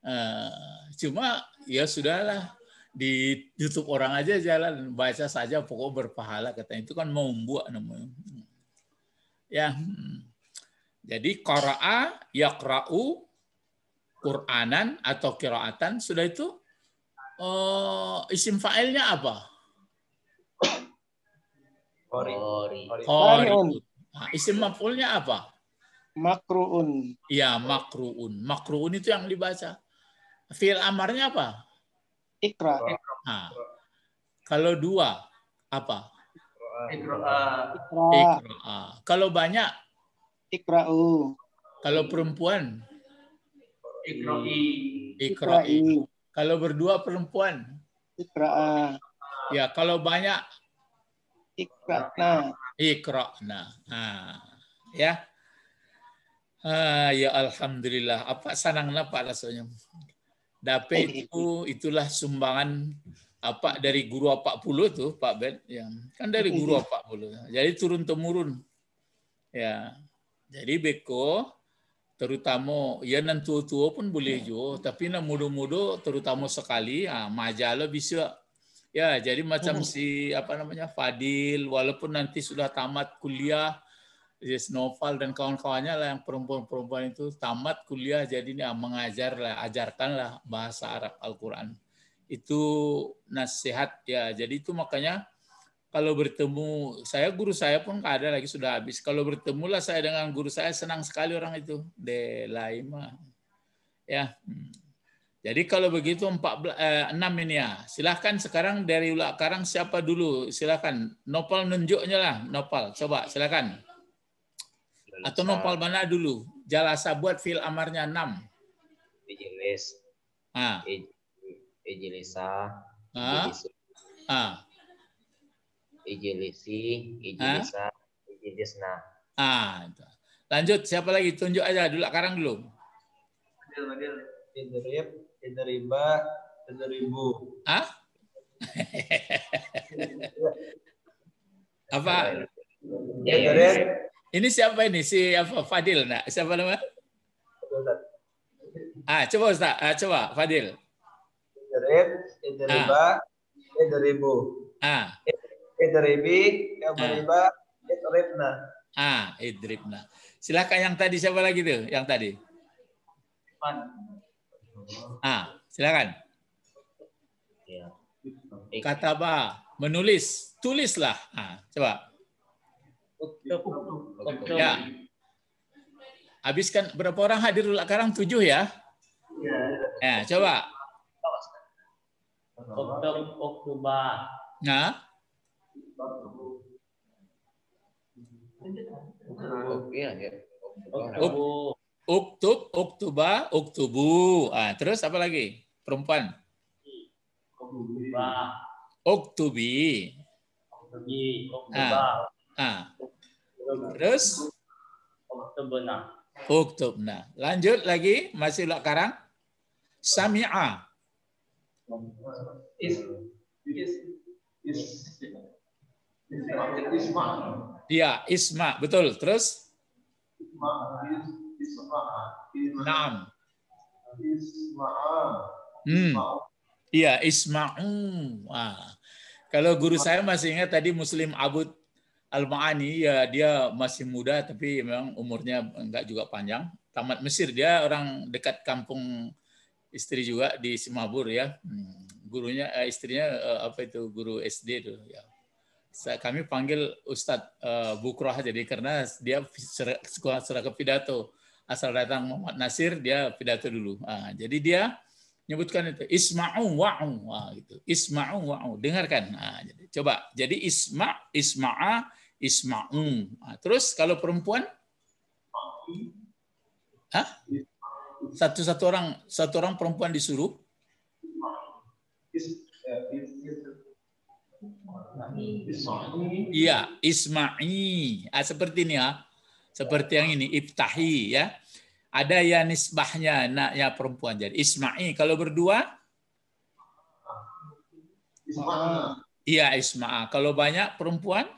Uh, cuma ya sudahlah ditutup orang aja jalan baca saja pokok berpahala kata itu kan mau membuat namanya. Ya. Hmm. Jadi qara'a yaqra'u Qur'anan atau kiraatan sudah itu oh, isim fa'ilnya apa? Qori. Qori. Nah, isim maf'ulnya apa? Makruun. Ya, makruun. Makruun itu yang dibaca. Fi'il amarnya apa? Ikra. Nah, kalau dua apa? Ikro'a. Ikro'a. Kalau banyak? Ikra'u. Kalau perempuan? Ikro'i. Ikro'i. Kalau berdua perempuan? Ikra'a. Ya, kalau banyak? Ikra'na. Ikra'na. nah Ya. Ah, ya alhamdulillah. Apa sanang napa rasanya? Dapat eh, itu itulah sumbangan apa dari guru apa Puluh tuh Pak Ben ya kan dari guru apa Puluh jadi turun temurun ya jadi beko terutama ya nan tua tua pun boleh ya. juga tapi nan mudo mudo terutama sekali ya, majalah bisa ya jadi macam si apa namanya Fadil walaupun nanti sudah tamat kuliah Yes ya, Noval dan kawan-kawannya lah yang perempuan-perempuan itu tamat kuliah jadi ini ya, ah, mengajar lah ajarkanlah bahasa Arab Al-Qur'an itu nasihat ya. Jadi itu makanya kalau bertemu saya guru saya pun nggak ada lagi sudah habis. Kalau bertemu lah saya dengan guru saya senang sekali orang itu. delaima Ya. Hmm. Jadi kalau begitu 14 eh, 6 ini ya. Silahkan sekarang dari ulak Karang siapa dulu? Silahkan. Nopal nunjuknya lah, Nopal. Coba silahkan. Atau Nopal mana dulu? Jalasa buat fil amarnya 6. Ah. Ijilisa, ijlisi. Ah. ah. ijilisa, ah? ijlisa, Ah, itu. Lanjut, siapa lagi? Tunjuk aja dulu, sekarang dulu. Adil, adil. Idrib, idriba, idribu. Ah? apa? Ya, ya. Idrib. Ini siapa ini? Si apa? Fadil, nak? Siapa nama? Ah, coba Ustaz. Ah, coba, Fadil. Idrib, idriba, idribu. Ah. Idribi, idriba, idribna. Ah, idribna. Ah. Ah, silakan yang tadi siapa lagi tuh? Yang tadi. Ah, silakan. Ya. Eh, kata apa? menulis, tulislah. Ah, coba. Ya. Habiskan berapa orang hadir ulang karang Tujuh ya? Ya. Ya, coba. Oktober, Oktober. Nah. Oktub, Oktuba, Oktubu. Ah, terus apa lagi? Perempuan. Oktuba. Oktubi. Oktubi, ah, Oktuba. Ah. ah. Terus? Oktubna. Oktubna. Lanjut lagi, masih ulang karang. Sami'a. Ism. Isma. Iya, isma. Betul. Terus? Isma. Isma. Naam. Isma. Hmm. Iya, isma'u. Ah. Kalau guru saya masih ingat tadi Muslim Abud Al-Ma'ani, ya dia masih muda tapi memang umurnya enggak juga panjang. Tamat Mesir, dia orang dekat kampung istri juga di Simabur ya. Hmm. Gurunya uh, istrinya uh, apa itu guru SD itu ya. Saya, kami panggil Ustadz uh, eh, Bukroh jadi karena dia sekolah seragam pidato. Asal datang Muhammad Nasir dia pidato dulu. Nah, jadi dia nyebutkan itu isma'u wa'u wah gitu. Isma'u wa'u dengarkan. Nah, jadi coba. Jadi isma' isma'a isma'u. Nah, terus kalau perempuan Hah? satu satu orang satu orang perempuan disuruh Iya, isma'i. Ah, seperti ini ya. Seperti yang ini, iftahi ya. Ada ya nisbahnya, naknya perempuan. Jadi isma'i. Kalau berdua? Isma'a. Iya, isma'a. Kalau banyak perempuan?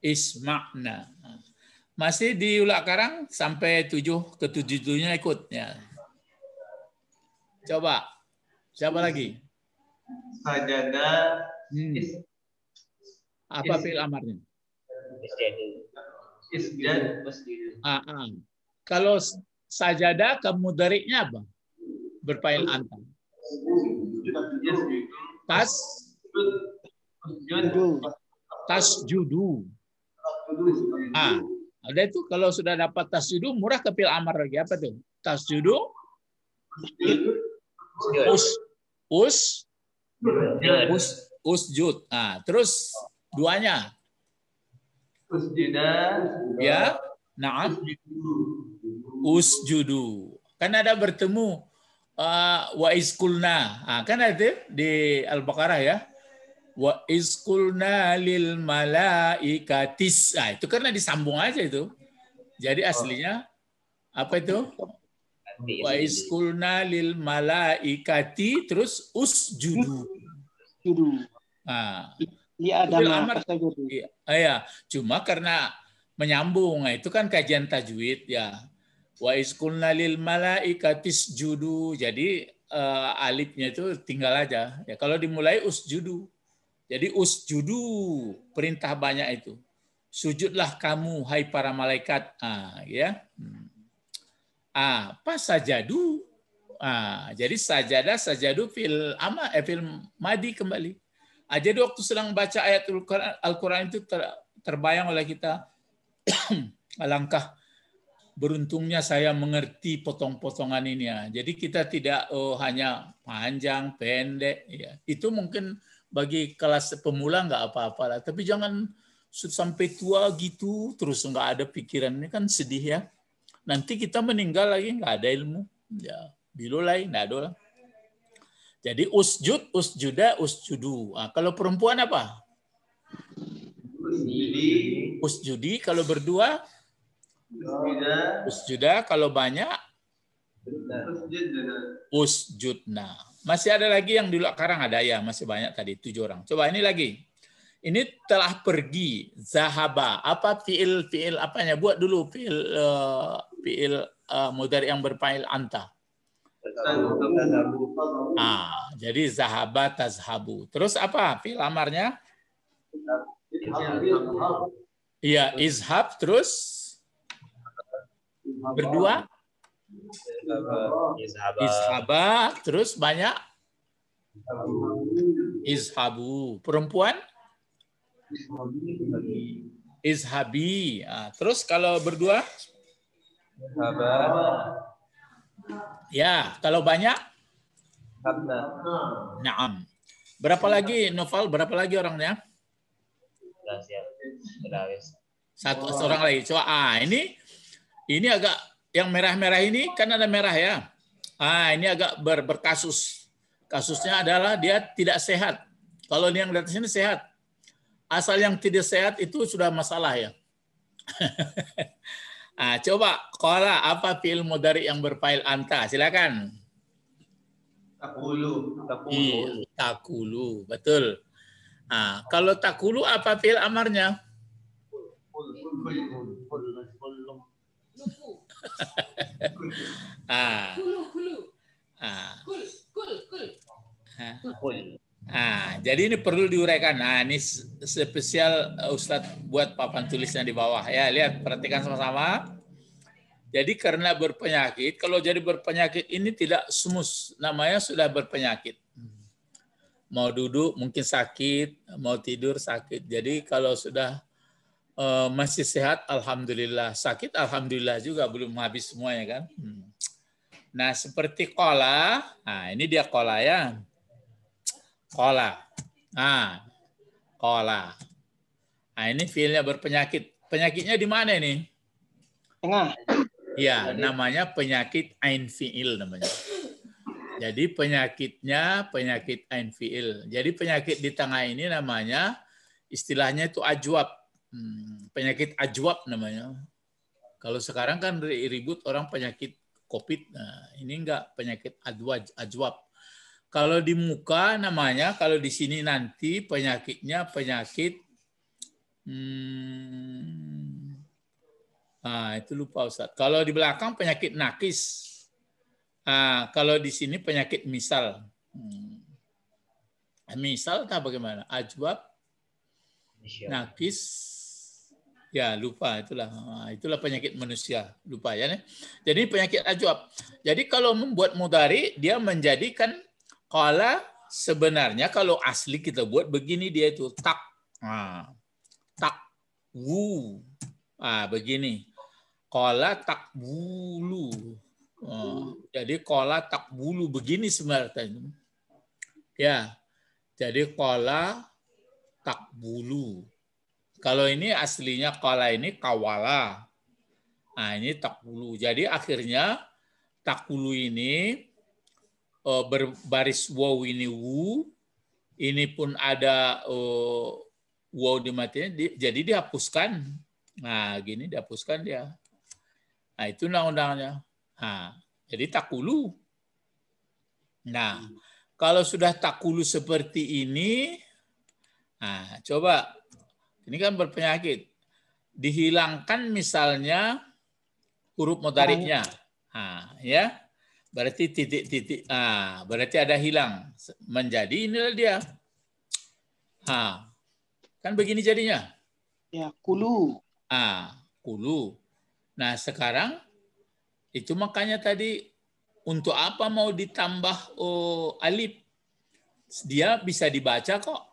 Isma'na masih di Ulak Karang sampai tujuh ke tujuh tujuhnya ikut ya. Coba siapa hmm. lagi? Sajada. Hmm. Apa is, fil amarnya? Isjad. Ah, ah. Kalau sajada kamu dariknya apa? Berpail antar. Tas. Tas judu. Ah, ada itu kalau sudah dapat tas tasjudu murah kepil amar lagi apa tuh? Tas Tasjudu us us us us jud Nah, terus duanya. us juda Ya. Naam. judu Kan ada bertemu uh, wa iskulna. Nah, kan ada di Al-Baqarah ya wa iskulna lil malaikatis. Nah, itu karena disambung aja itu. Jadi oh. aslinya apa itu? Wa iskulna lil malaikati terus usjudu. Judu. Nah. Iya ada ah, amar. Iya. iya, Cuma karena menyambung, nah, itu kan kajian tajwid ya. Wa iskulna lil malaikatis judu. Jadi uh, alifnya itu tinggal aja. Ya kalau dimulai usjudu. Jadi usjudu perintah banyak itu. Sujudlah kamu hai para malaikat. Ah, ya. Ah, apa sajadu? Ah, jadi sajadah sajadu fil ama eh, fil madi kembali. Ah, jadi waktu sedang baca ayat Al-Qur'an itu ter, terbayang oleh kita alangkah beruntungnya saya mengerti potong-potongan ini ya. Jadi kita tidak oh, hanya panjang, pendek ya. Itu mungkin bagi kelas pemula nggak apa-apa lah. Tapi jangan sampai tua gitu terus nggak ada pikiran ini kan sedih ya. Nanti kita meninggal lagi nggak ada ilmu. Ya, lain, nggak ada lah. Jadi usjud, usjuda, usjudu. Nah, kalau perempuan apa? Usjudi. Usjudi kalau berdua? Usjuda. Usjuda kalau banyak? Usjudna. Usjudna. Masih ada lagi yang di luar karang ada ya, masih banyak tadi tujuh orang. Coba ini lagi. Ini telah pergi zahaba. Apa fiil fiil apanya? Buat dulu fiil uh, fiil uh, mudhari yang berpail anta. Ah, jadi zahaba tazhabu. Terus apa fiil amarnya? Iya, izhab terus berdua Ishaba, Terus banyak? ishabu, Perempuan? ishabi, ah, terus kalau berdua? Ishaba. Ya, kalau banyak? Habna. Naam. Berapa lagi Noval? Berapa lagi orangnya? Satu orang seorang lagi. Coba ah ini ini agak yang merah-merah ini kan ada merah ya. Ah, ini agak ber, berkasus. Kasusnya adalah dia tidak sehat. Kalau yang di sini sehat. Asal yang tidak sehat itu sudah masalah ya. ah, coba kola apa fiil mudari yang berfail anta? Silakan. Takulu. Takulu. Iya, takulu, betul. Ah, kalau takulu apa fil amarnya? ah. Ah. Kul, kul, kul. Kul. ah jadi ini perlu diuraikan. Nah, ini spesial uh, Ustadz buat papan tulisnya di bawah. Ya, lihat, perhatikan sama-sama. Jadi karena berpenyakit, kalau jadi berpenyakit ini tidak semus, namanya sudah berpenyakit. Mau duduk mungkin sakit, mau tidur sakit. Jadi kalau sudah Eh, masih sehat, alhamdulillah. Sakit, alhamdulillah juga belum habis semuanya kan. Hmm. Nah seperti kola, nah ini dia kola ya, kola. Nah kola. Nah ini filnya berpenyakit. Penyakitnya di mana ini? Tengah. Ya, namanya penyakit ain fiil namanya. Jadi penyakitnya penyakit ain fiil. Jadi penyakit di tengah ini namanya istilahnya itu ajwab Hmm, penyakit ajwab namanya. Kalau sekarang kan ribut orang penyakit COVID. Nah, ini enggak penyakit adwaj, ajwab. Kalau di muka namanya, kalau di sini nanti penyakitnya penyakit hmm, ah itu lupa Ustaz. Kalau di belakang penyakit nakis. Ah, kalau di sini penyakit misal. Hmm. Misal tak bagaimana? Ajwab, nakis, Ya, lupa itulah ah, itulah penyakit manusia, lupa ya. Jadi penyakit ajwab. Jadi kalau membuat mudari dia menjadikan qala sebenarnya kalau asli kita buat begini dia itu tak. Nah, tak wu. Ah, begini. Qala tak bulu. Ah, jadi kola tak bulu begini sebenarnya. Ya. Jadi kola tak bulu. Kalau ini aslinya kala ini kawala. Nah, ini takulu. Jadi akhirnya takulu ini uh, berbaris wow ini wu, ini pun ada eh, wow di matinya. jadi dihapuskan. Nah, gini dihapuskan dia. Nah, itu undang-undangnya. Nah, jadi takulu. Nah, kalau sudah takulu seperti ini, nah, coba ini kan berpenyakit. Dihilangkan misalnya huruf motariknya. Nah, ya. Berarti titik-titik. Ah, berarti ada hilang. Menjadi inilah dia. Nah, kan begini jadinya. Ya, kulu. Ah, kulu. Nah, sekarang itu makanya tadi untuk apa mau ditambah oh, alif? Dia bisa dibaca kok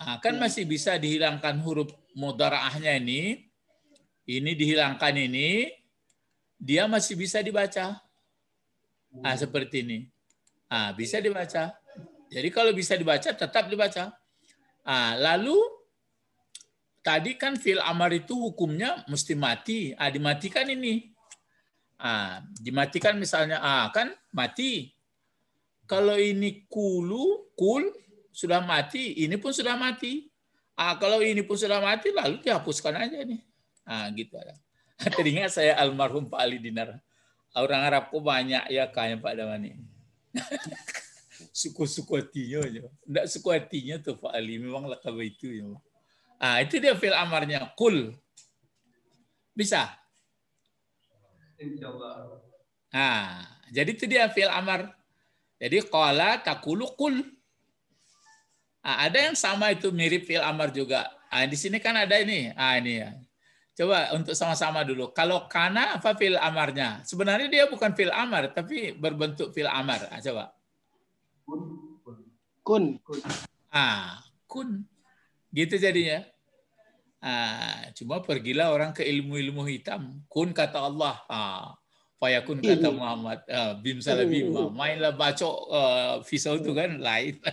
Nah, kan ya. masih bisa dihilangkan huruf mudaraahnya ini. Ini dihilangkan ini. Dia masih bisa dibaca. Nah, seperti ini. Nah, bisa ya. dibaca. Jadi kalau bisa dibaca, tetap dibaca. Nah, lalu tadi kan fil amar itu hukumnya mesti mati. Ah, dimatikan ini. Ah, dimatikan misalnya ah kan mati. Kalau ini kulu, kul, sudah mati, ini pun sudah mati. Ah, kalau ini pun sudah mati, lalu dihapuskan aja nih. Ah, gitu. Teringat saya almarhum Pak Ali Dinar. Orang Arabku banyak ya kayak Pak Damani. Suku-suku hatinya. Tidak suku hatinya tuh Pak Ali. Memang lakab itu. Ya. Ah, itu dia fil amarnya. Kul. Bisa? insyaallah Ah, jadi itu dia fil amar. Jadi kola takulu kul. Nah, ada yang sama itu mirip fil amar juga. Nah, di sini kan ada ini. Ah ini ya. Coba untuk sama-sama dulu. Kalau kana apa fil amarnya? Sebenarnya dia bukan fil amar tapi berbentuk fil amar. Nah, coba. Kun. Kun. Ah, kun. Gitu jadinya. Ah, cuma pergilah orang ke ilmu-ilmu hitam. Kun kata Allah. Ah, Fayakun iya. kata Muhammad. Ah, bim salabim. Oh. Mainlah bacok uh, pisau itu kan lain.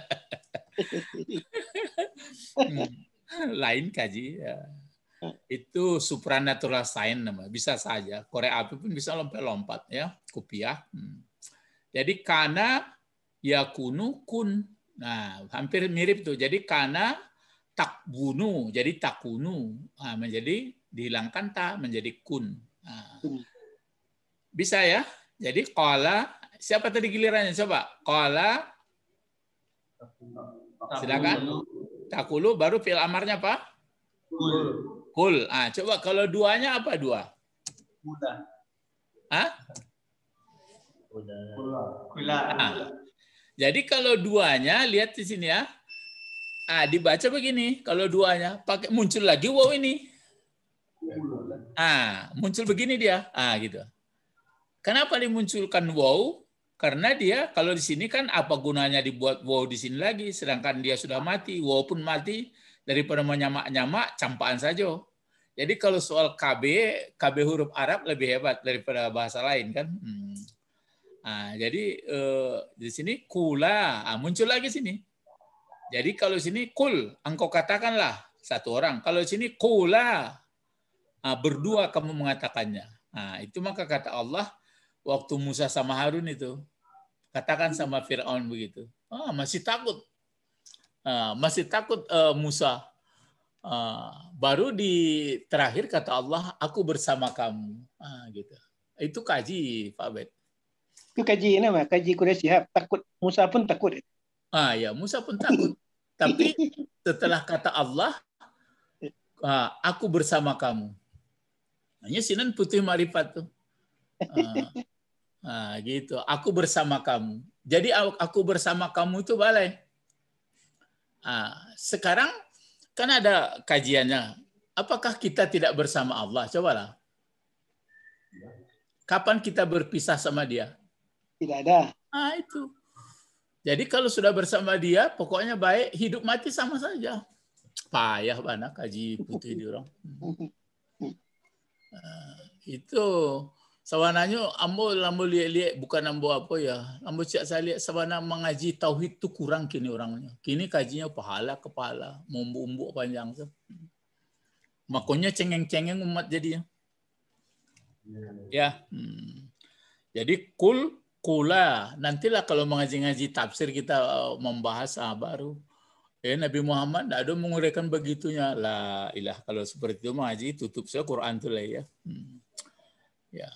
Lain kaji ya. Itu supranatural science nama. Bisa saja. Korea api pun bisa lompat-lompat ya. Kupiah. Hmm. Jadi karena ya kunu kun. Nah, hampir mirip tuh. Jadi karena tak bunu jadi takunu nah, menjadi dihilangkan tak menjadi kun nah, bisa ya jadi kala siapa tadi gilirannya coba kala Silakan. Takulu baru fil amarnya apa? Kul. Kul. Ah, coba kalau duanya apa dua? Kula. Hah? Kula. Kula. Ah. Jadi kalau duanya lihat di sini ya. Ah, dibaca begini. Kalau duanya pakai muncul lagi wow ini. Ah, muncul begini dia. Ah, gitu. Kenapa dimunculkan wow? Karena dia kalau di sini kan apa gunanya dibuat wow di sini lagi, sedangkan dia sudah mati, wow pun mati, daripada menyamak-nyamak, campaan saja. Jadi kalau soal KB, KB huruf Arab lebih hebat daripada bahasa lain kan. Hmm. Nah, jadi eh, di sini kula nah, muncul lagi sini. Jadi kalau sini kul, engkau katakanlah satu orang. Kalau sini kula nah, berdua kamu mengatakannya. Nah, itu maka kata Allah waktu Musa sama Harun itu katakan sama Firaun begitu ah, masih takut ah, masih takut uh, Musa ah, baru di terakhir kata Allah aku bersama kamu ah, gitu itu kaji Pak Bet itu kaji nama kaji Quraisy ya takut Musa pun takut ah ya Musa pun takut tapi setelah kata Allah ah, aku bersama kamu hanya sinan putih marifat tuh ah, Nah, gitu. Aku bersama kamu. Jadi aku bersama kamu itu balai. Nah, sekarang kan ada kajiannya. Apakah kita tidak bersama Allah? Cobalah. Kapan kita berpisah sama dia? Tidak ada. Nah, itu. Jadi kalau sudah bersama dia, pokoknya baik, hidup mati sama saja. Payah banget kaji putih diorang. Nah, itu sawananyo ambo lambo liek-liek bukan ambo apa ya. Ambo cak lihat, sawana mengaji tauhid tu kurang kini orangnya. Kini kajinya pahala kepala, mumbu umbu-umbu panjang tu. Makonya cengeng-cengeng umat jadinya. Ya. Hmm. Jadi kul kula nantilah kalau mengaji-ngaji tafsir kita eh, membahas ah, baru. Ya, Nabi Muhammad tidak ada menguraikan begitunya. Lah ilah kalau seperti itu mengaji tutup saya Quran tuh lah ya. Hmm. Ya.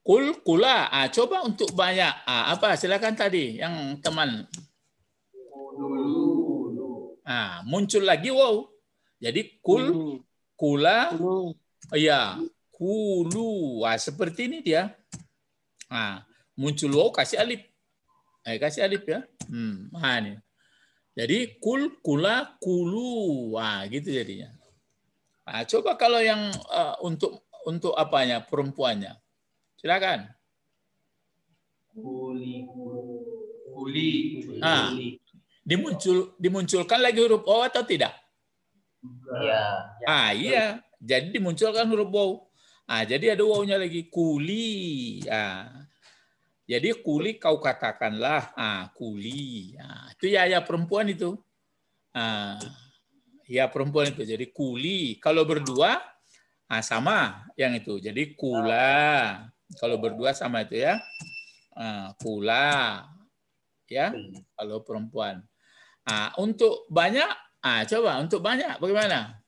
Kul kula. Ah, coba untuk banyak. Ah, apa? Silakan tadi yang teman. Ah, muncul lagi wow. Jadi kul kula. Iya. Kulu. Ah, seperti ini dia. Ah, muncul wow kasih alif. Eh, kasih alif ya. Hmm, ah, ini. Jadi kul kula kulu. Ah, gitu jadinya. Ah, coba kalau yang uh, untuk untuk apanya perempuannya Silakan. Kuli. Kuli. Nah, dimuncul dimunculkan lagi huruf o atau tidak? Iya. Ah iya. Jadi dimunculkan huruf O. Ah jadi ada wownya lagi kuli. Ah. Jadi kuli kau katakanlah ah kuli. Ah, itu ya ya perempuan itu. Ah, ya perempuan itu. Jadi kuli. Kalau berdua ah sama yang itu. Jadi kula. Kalau berdua sama itu ya. kula ah, Ya, hmm. kalau perempuan. Nah, untuk banyak, ah coba untuk banyak bagaimana?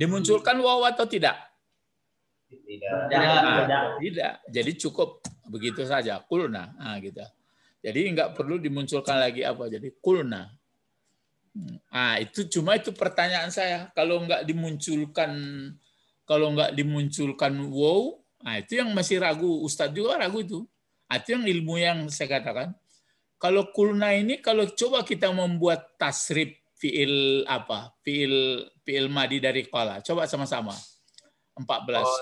Dimunculkan waw atau tidak? Tidak. Tidak. Ah, tidak. Jadi cukup begitu saja. Kulna. Nah, gitu. Jadi nggak perlu dimunculkan lagi apa. Jadi kulna. Ah itu cuma itu pertanyaan saya. Kalau nggak dimunculkan, kalau nggak dimunculkan wow, ah itu yang masih ragu. Ustadz juga ragu itu. Ah, itu yang ilmu yang saya katakan. Kalau kulna ini, kalau coba kita membuat tasrib fiil apa, fiil fiil madi dari kola. Coba sama-sama. 14.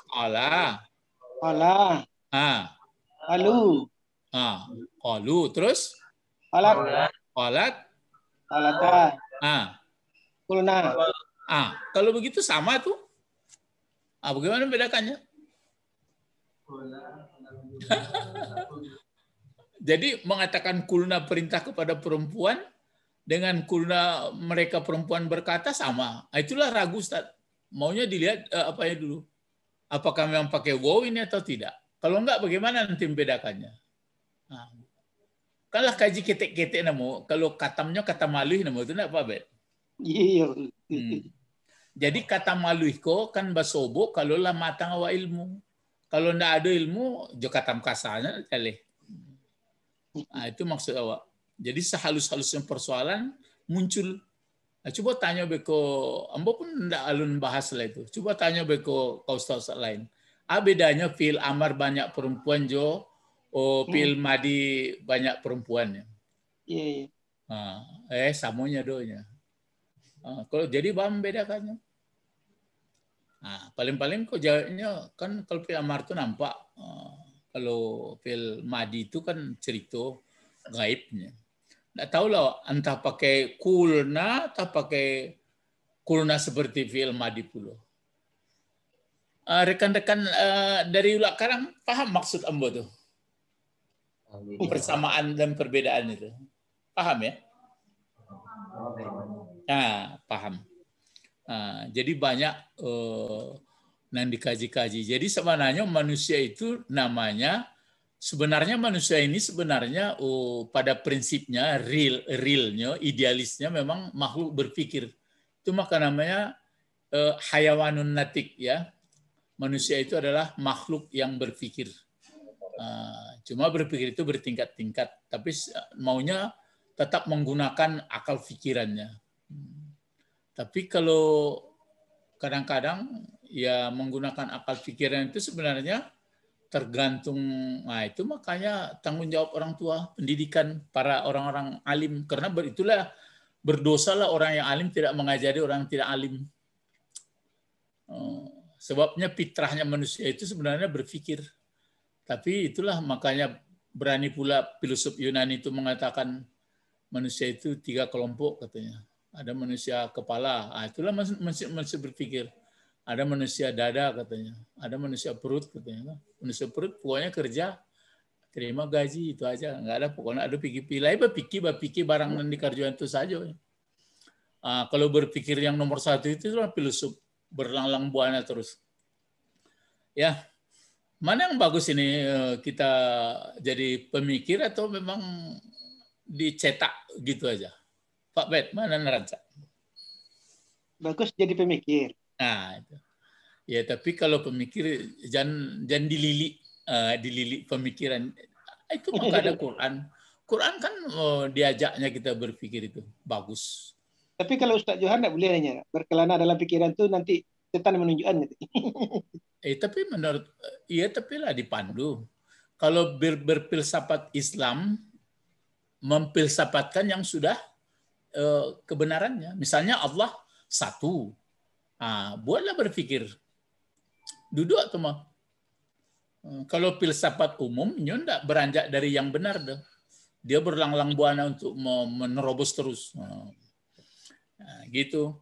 Kola. Kola. Ah. kalu Ah. kalu Terus? Kolat. Kolat. Kolata. Ah. Kulna. Ah, kalau begitu sama tuh. Ah, bagaimana bedakannya? Jadi mengatakan kulna perintah kepada perempuan dengan kulna mereka perempuan berkata sama. Ah, itulah ragu Ustaz. Maunya dilihat eh, apa ya dulu. Apakah memang pakai wow ini atau tidak? Kalau enggak bagaimana nanti membedakannya? Nah, kalau kaji ketik-ketik namu, kalau katamnya kata maluih namu itu nak apa bet? Iya. iya. Hmm. Jadi kata maluih ko kan basobo kalau lah matang awa ilmu. Kalau ndak ada ilmu, jo katam kasarnya kali. Nah, itu maksud awak. Jadi sehalus-halusnya persoalan muncul. Nah, coba tanya beko, ambo pun ndak alun bahas lah itu. Coba tanya beko kau ustaz lain. Apa ah, bedanya fil amar banyak perempuan jo Oh, hmm. Pil Madi banyak perempuannya. Iya. iya. Ah, eh samonya doanya. Ah, kalau jadi bam katanya? Ah paling-paling kok jawabnya kan kalau Pil Amar itu nampak. Ah, kalau Pil Madi itu kan cerita gaibnya. Nggak tahu loh entah pakai kulna atau pakai kulna seperti Pil Madi pula. Ah, rekan-rekan eh, dari Ulak Karang paham maksud Ambo tuh? persamaan dan perbedaan itu. Paham ya? Nah, paham. Nah, jadi banyak eh, yang dikaji-kaji. Jadi sebenarnya manusia itu namanya sebenarnya manusia ini sebenarnya oh, pada prinsipnya real realnya idealisnya memang makhluk berpikir. Itu maka namanya eh, hayawanun natik ya. Manusia itu adalah makhluk yang berpikir Eh, cuma berpikir itu bertingkat-tingkat, tapi maunya tetap menggunakan akal pikirannya. Tapi kalau kadang-kadang ya menggunakan akal pikiran itu sebenarnya tergantung nah itu makanya tanggung jawab orang tua pendidikan para orang-orang alim karena itulah berdosalah orang yang alim tidak mengajari orang yang tidak alim eh, sebabnya fitrahnya manusia itu sebenarnya berpikir tapi itulah makanya berani pula filosof Yunani itu mengatakan manusia itu tiga kelompok katanya. Ada manusia kepala, nah, itulah masih, masih, masih berpikir. Ada manusia dada katanya, ada manusia perut katanya. Manusia perut pokoknya kerja, terima gaji itu aja, nggak ada pokoknya ada pikir-pikir. berpikir, berpikir barang yang dikerjakan itu saja. Nah, kalau berpikir yang nomor satu itu adalah filosof berlanglang buana terus. Ya, Mana yang bagus ini eh, kita jadi pemikir atau memang dicetak gitu aja? Pak Bet, mana neraca? Bagus jadi pemikir. Nah, itu. Ya, tapi kalau pemikir jangan jangan dililit uh, dililit pemikiran itu maka ada Quran. Quran kan oh, diajaknya kita berpikir itu bagus. Tapi kalau Ustaz Johan tidak boleh nanya berkelana dalam pikiran itu nanti setan menunjukkan gitu. eh tapi menurut eh, iya tapi lah dipandu. Kalau ber, berfilsafat Islam memfilsafatkan yang sudah eh, kebenarannya. Misalnya Allah satu. Ah, buatlah berpikir. Duduk atau mau. Eh, kalau filsafat umum, ndak beranjak dari yang benar. Deh. Dia berlanglang buana untuk menerobos terus. Nah, gitu.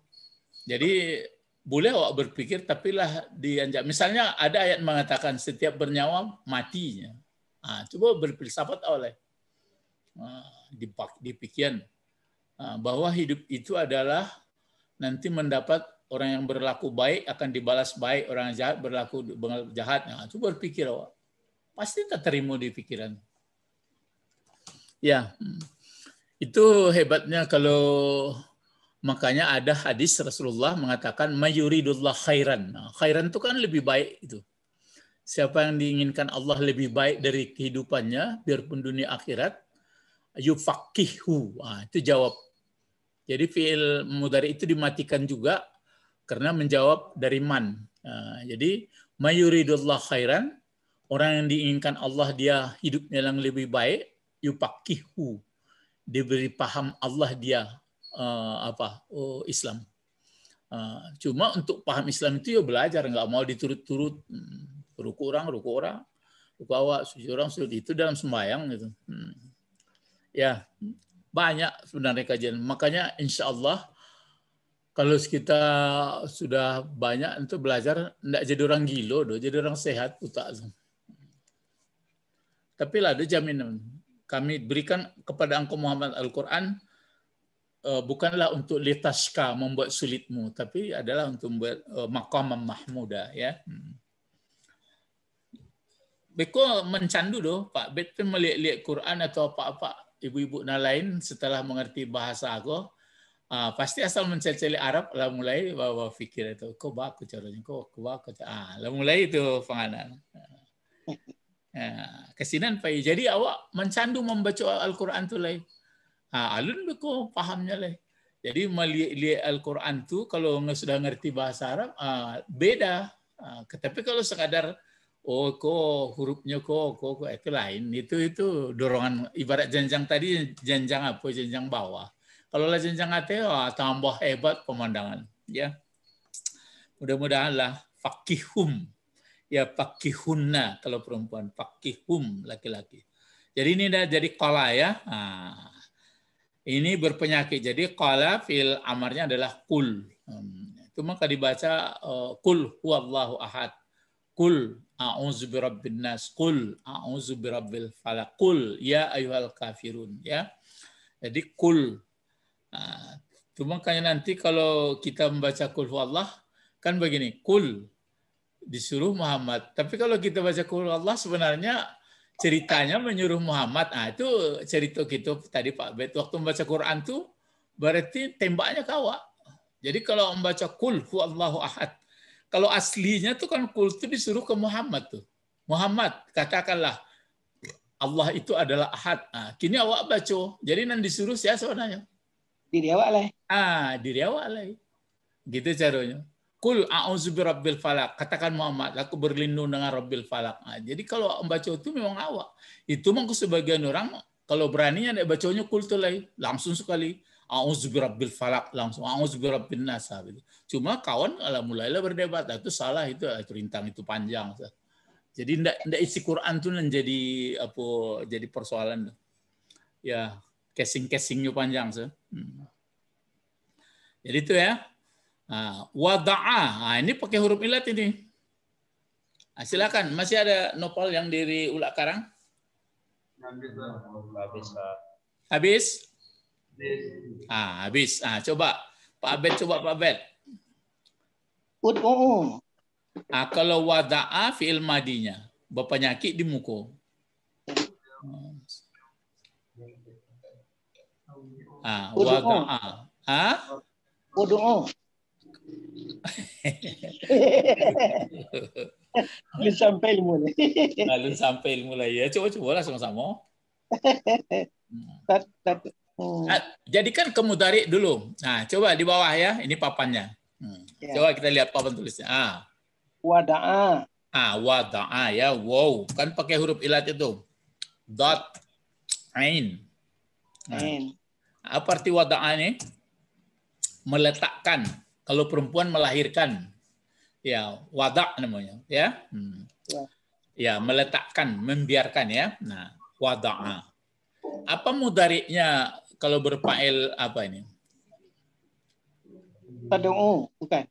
Jadi boleh awak berpikir tapi lah dianjak. Misalnya ada ayat mengatakan setiap bernyawa matinya. Ah, coba berfilsafat oleh di pikiran bahwa hidup itu adalah nanti mendapat orang yang berlaku baik akan dibalas baik, orang yang jahat berlaku jahat. Nah, coba berpikir awak. Pasti tak terima di pikiran. Ya. Hmm. Itu hebatnya kalau Makanya ada hadis Rasulullah mengatakan mayuridullah khairan. Nah, khairan itu kan lebih baik itu. Siapa yang diinginkan Allah lebih baik dari kehidupannya, biarpun dunia akhirat, yufakihu. Nah, itu jawab. Jadi fiil mudari itu dimatikan juga karena menjawab dari man. Nah, jadi mayuridullah khairan, orang yang diinginkan Allah dia hidupnya yang lebih baik, yufakihu. Diberi paham Allah dia uh, apa uh, Islam. Uh, cuma untuk paham Islam itu ya belajar, nggak mau diturut-turut hmm, ruku orang, ruku orang, ruku awak, sujud orang, sujud itu dalam sembahyang gitu. Hmm. Ya banyak sebenarnya kajian. Makanya insya Allah kalau kita sudah banyak untuk belajar, tidak jadi orang gilo, do, jadi orang sehat utak. Tapi lah, ada jaminan kami berikan kepada engkau Muhammad Al-Quran Eh, bukanlah untuk litaska membuat sulitmu tapi adalah untuk membuat uh, eh, maqam mahmuda ya hmm. Beko mencandu doh Pak Betul melihat-lihat Quran atau apa-apa ibu-ibu na lain setelah mengerti bahasa aku uh, pasti asal mencari Arab lah mulai bawa fikir itu kau baku caranya kau kau baku ah lah mulai itu penganan ya, kesinan pak jadi awak mencandu membaca Al Quran tu lain Ha, alun beko pahamnya leh. Jadi melihat Al-Quran tu kalau nggak sudah ngerti bahasa Arab uh, beda. Uh, tetapi kalau sekadar oh kok hurufnya kok kok ko, itu lain itu itu dorongan ibarat jenjang tadi jenjang apa jenjang bawah. Kalau lah jenjang atas oh, tambah hebat pemandangan ya. Mudah-mudahan lah fakihum ya fakihunna kalau perempuan fakihum laki-laki. Jadi ini dah jadi kola ya. Nah, ini berpenyakit. Jadi qala fil amarnya adalah kul. Hmm. Itu maka dibaca eh, kul huwallahu ahad. Kul a'udzu birabbin nas. Kul a'udzu birabbil falaq. Kul ya ayyuhal kafirun ya. Jadi kul. Nah, makanya nanti kalau kita membaca kul huwallah kan begini, kul disuruh Muhammad. Tapi kalau kita baca kul Allah sebenarnya ceritanya menyuruh Muhammad. Ah itu cerita gitu tadi Pak Bet waktu membaca Quran tuh berarti tembaknya kawa. Jadi kalau membaca kul Allahu ahad. Kalau aslinya tuh kan kul tuh disuruh ke Muhammad tuh. Muhammad katakanlah Allah itu adalah ahad. Ah kini awak baca. Jadi nan disuruh siapa sebenarnya? Diri awak lah. Ah, diri awak lah. Gitu caranya. Kul a'udzubirabbil falak. Katakan Muhammad, aku berlindung dengan Rabbil falak. Nah, jadi kalau membaca itu memang awak. Itu memang sebagian orang kalau beraninya ada bacanya kul tulai langsung sekali. A'udzubirabbil falak langsung a'udzubirabbin nas. Gitu. Cuma kawan ala mulailah berdebat, itu salah itu eh, rintang itu panjang. Jadi ndak ndak isi Quran tuh menjadi apa jadi persoalan. Ya, casing-casingnya panjang. Hmm. Jadi itu ya wada'a. Nah, ini pakai huruf ilat ini. Nah, silakan. Masih ada nopal yang diri ulak karang? Habis. Habis? Ah, habis. Ah, coba. Pak Abed, coba Pak Abed. Ud'u. Ah, oh, oh. kalau wada'a fi'il madinya. Berpenyakit di muko. Ah, oh. wada'a. Ah? lalu sampai mulai lalu sampai mulai ya. coba lah sama-sama. Hmm. Ah, jadi kan kamu tarik dulu. Nah, coba di bawah ya. Ini papannya. Hmm. Ya. Coba kita lihat papan tulisnya. Ah. Wada'a. Ah, wada'a ya. Wow. Kan pakai huruf ilat itu. Dot. Ain. Ain. Apa arti wada'a ini? Meletakkan kalau perempuan melahirkan, ya wadak namanya, ya. Hmm. Ya. ya meletakkan, membiarkan ya. Nah, wada'a. Apa mudariknya kalau berpail apa ini? Tadung'u, bukan.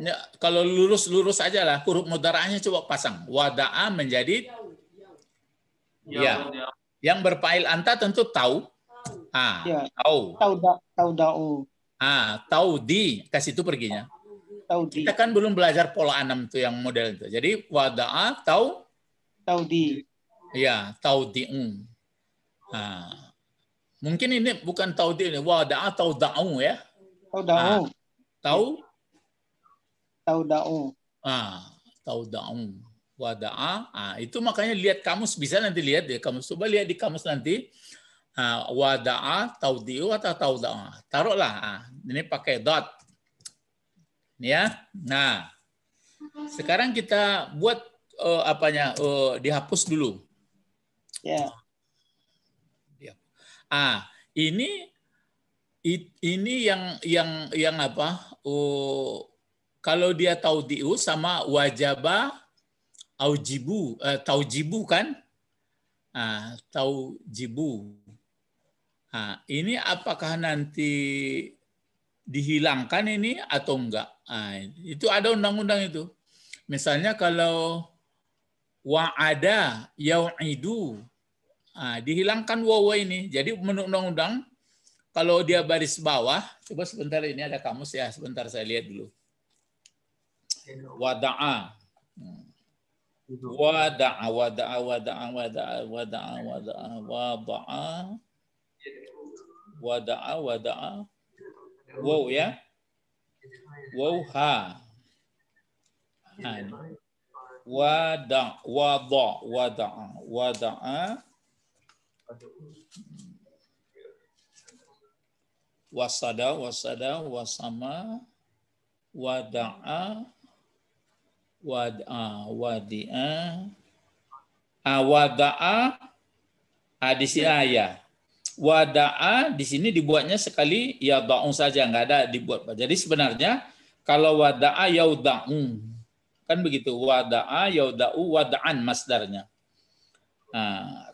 Ya, kalau lurus-lurus aja lah, huruf mudaranya coba pasang. Wada'a menjadi ya. ya. Yang berpail anta tentu tahu. Ah, ya. tahu. Tahu da, tahu Ah, taudi ke situ perginya. Taudi. Kita kan belum belajar pola enam tuh yang model itu. Jadi wada'a tau taudi. Ya, um. Mm. Ah. Mungkin ini bukan taudi ini wada'a da'u ya. da'u. Ah. Tau da'u. Ah, da'u. Wada'a. Ah, itu makanya lihat kamus bisa nanti lihat ya kamus. Coba lihat di kamus nanti wada'a taudi'u atau tauda'a. Taruhlah. ini pakai dot. Ya. Nah. Sekarang kita buat uh, apanya uh, dihapus dulu. Ya. Yeah. Ah, ini it, ini yang yang yang apa? Uh, kalau dia taudiu sama wajaba aujibu uh, taujibu kan? Ah, taujibu. Nah, ini apakah nanti dihilangkan ini atau enggak? Nah, itu ada undang-undang itu. Misalnya kalau wa'ada yau'idu nah, dihilangkan wawa ini. Jadi menurut undang-undang kalau dia baris bawah, coba sebentar ini ada kamus ya, sebentar saya lihat dulu. Wada'a. Wada'a, wada'a, wada'a, wada'a, wada'a, wada'a, wada'a, wada'a. Wada'a, wada'a. Wow ya. Wow ha. ha. Wada' wada' wada'a wada'a wasada wasada wasama wada'a wada'a wadi'a awada'a hadis ayah wada'a di sini dibuatnya sekali ya da'u saja nggak ada dibuat. Jadi sebenarnya kalau wada'a yauda'u kan begitu wada'a yauda'u wada'an masdarnya. Nah,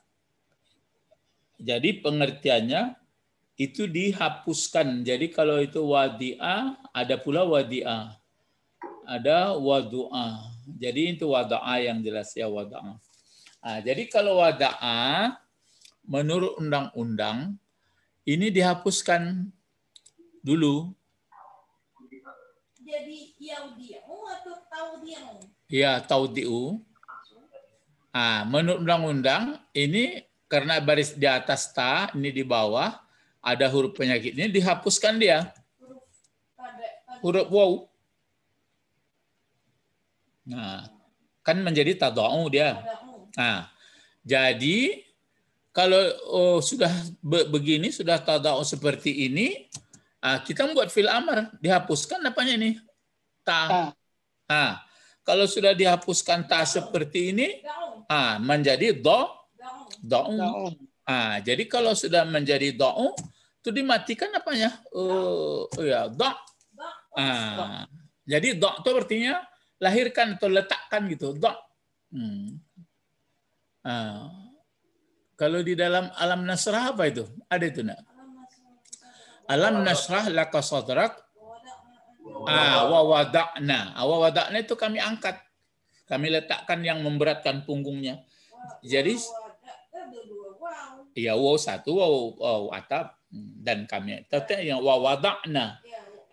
jadi pengertiannya itu dihapuskan. Jadi kalau itu wadi'a ada pula wadi'a. Ada wadu'a. Jadi itu wada'a yang jelas ya wada'a. Nah, jadi kalau wada'a menurut undang-undang ini dihapuskan dulu. Jadi yaudiu atau taudiu? Ya taudiu. Ah, menurut undang-undang ini karena baris di atas ta, ini di bawah, ada huruf penyakit ini dihapuskan dia. Huruf wow. Nah, kan menjadi tadau dia. Nah, jadi kalau oh, sudah begini, sudah tadau seperti ini, ah, kita membuat fil amar, dihapuskan apanya ini? Ta. Ah. Kalau sudah dihapuskan ta seperti ini, ah, menjadi do, do'u. Ah, jadi kalau sudah menjadi do itu dimatikan apanya? Uh, oh ya, do. Ah. Jadi do itu artinya lahirkan atau letakkan gitu, do. Hmm. Ah kalau di dalam alam nasrah apa itu? Ada itu nak? Alam nasrah laka sadrak awawadakna. Ah, awawadakna ah, itu kami angkat. Kami letakkan yang memberatkan punggungnya. Jadi ya wow satu wow, wow atap dan kami Tapi yang wawadakna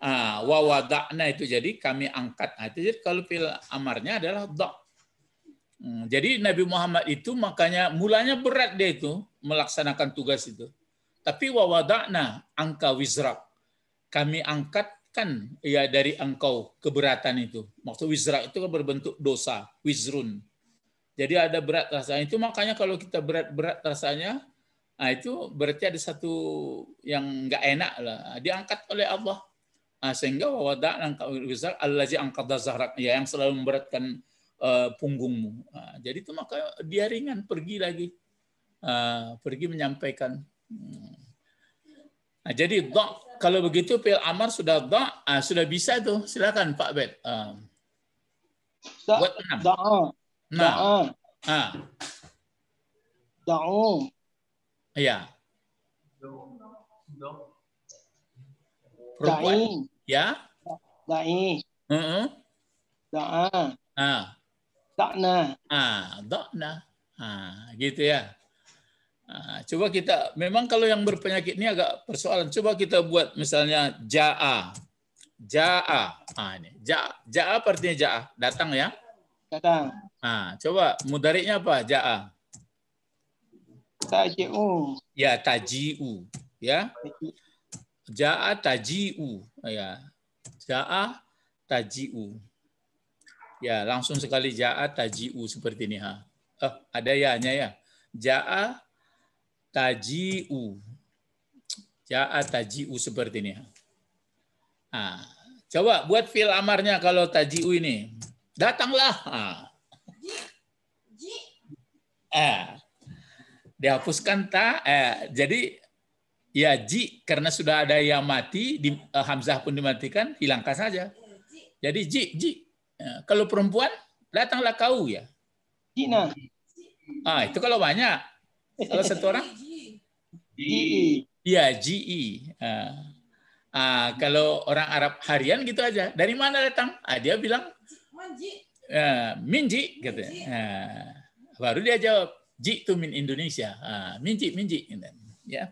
ah wawadakna itu jadi kami angkat nah, itu jadi kalau pil amarnya adalah dok Hmm, jadi Nabi Muhammad itu makanya mulanya berat dia itu melaksanakan tugas itu. Tapi wawadakna angka wizrak. Kami angkatkan ya dari engkau keberatan itu. Maksud wizrak itu kan berbentuk dosa, wizrun. Jadi ada berat rasanya. Itu makanya kalau kita berat-berat rasanya, nah itu berarti ada satu yang nggak enak lah. Diangkat oleh Allah. Nah, sehingga wawadakna angka wizrak, Allah angkat ya, yang selalu memberatkan Eh, punggungmu. Nah, jadi itu maka dia ringan pergi lagi, ah, pergi menyampaikan. Hmm. Nah, jadi dok kalau begitu pil amar sudah dok ah, sudah bisa tuh silakan Pak Bet. Uh, buat enam. Nah, ah. Da'u. Iya. Ya. Perempuan. Ya. Da'i. Uh -uh. Da'a. Ah. Dakna. Ah, dakna. Ah, gitu ya. Ah, coba kita, memang kalau yang berpenyakit ini agak persoalan. Coba kita buat misalnya ja'a. Ja'a. Ah, ini. Ja'a, ja'a artinya ja'a. Datang ya. Datang. Ah, coba mudariknya apa? Ja'a. Taji'u. Ya, taji'u. Ya. Ja'a taji'u. Ya. Ja'a taji'u. Ya, langsung sekali ja'a taji'u seperti ini ha. Eh, ada ya-nya ya. Ja'a taji'u. Ja'a taji'u seperti ini ha. Nah, coba buat fil amarnya kalau taji'u ini. Datanglah. Ah. Eh, dihapuskan ta eh jadi ya ji karena sudah ada yang mati di eh, hamzah pun dimatikan hilangkan saja jadi ji ji Ya, kalau perempuan, datanglah kau ya. Cina. Ah, itu kalau banyak. Kalau satu orang? GI. Iya, GI. Ah. ah, kalau orang Arab harian gitu aja. Dari mana datang? Ah, dia bilang Ah, ya, minji Gitu. Ah, baru dia jawab, "Ji itu min Indonesia." Ah, minji, minji gitu. Ya. Yeah.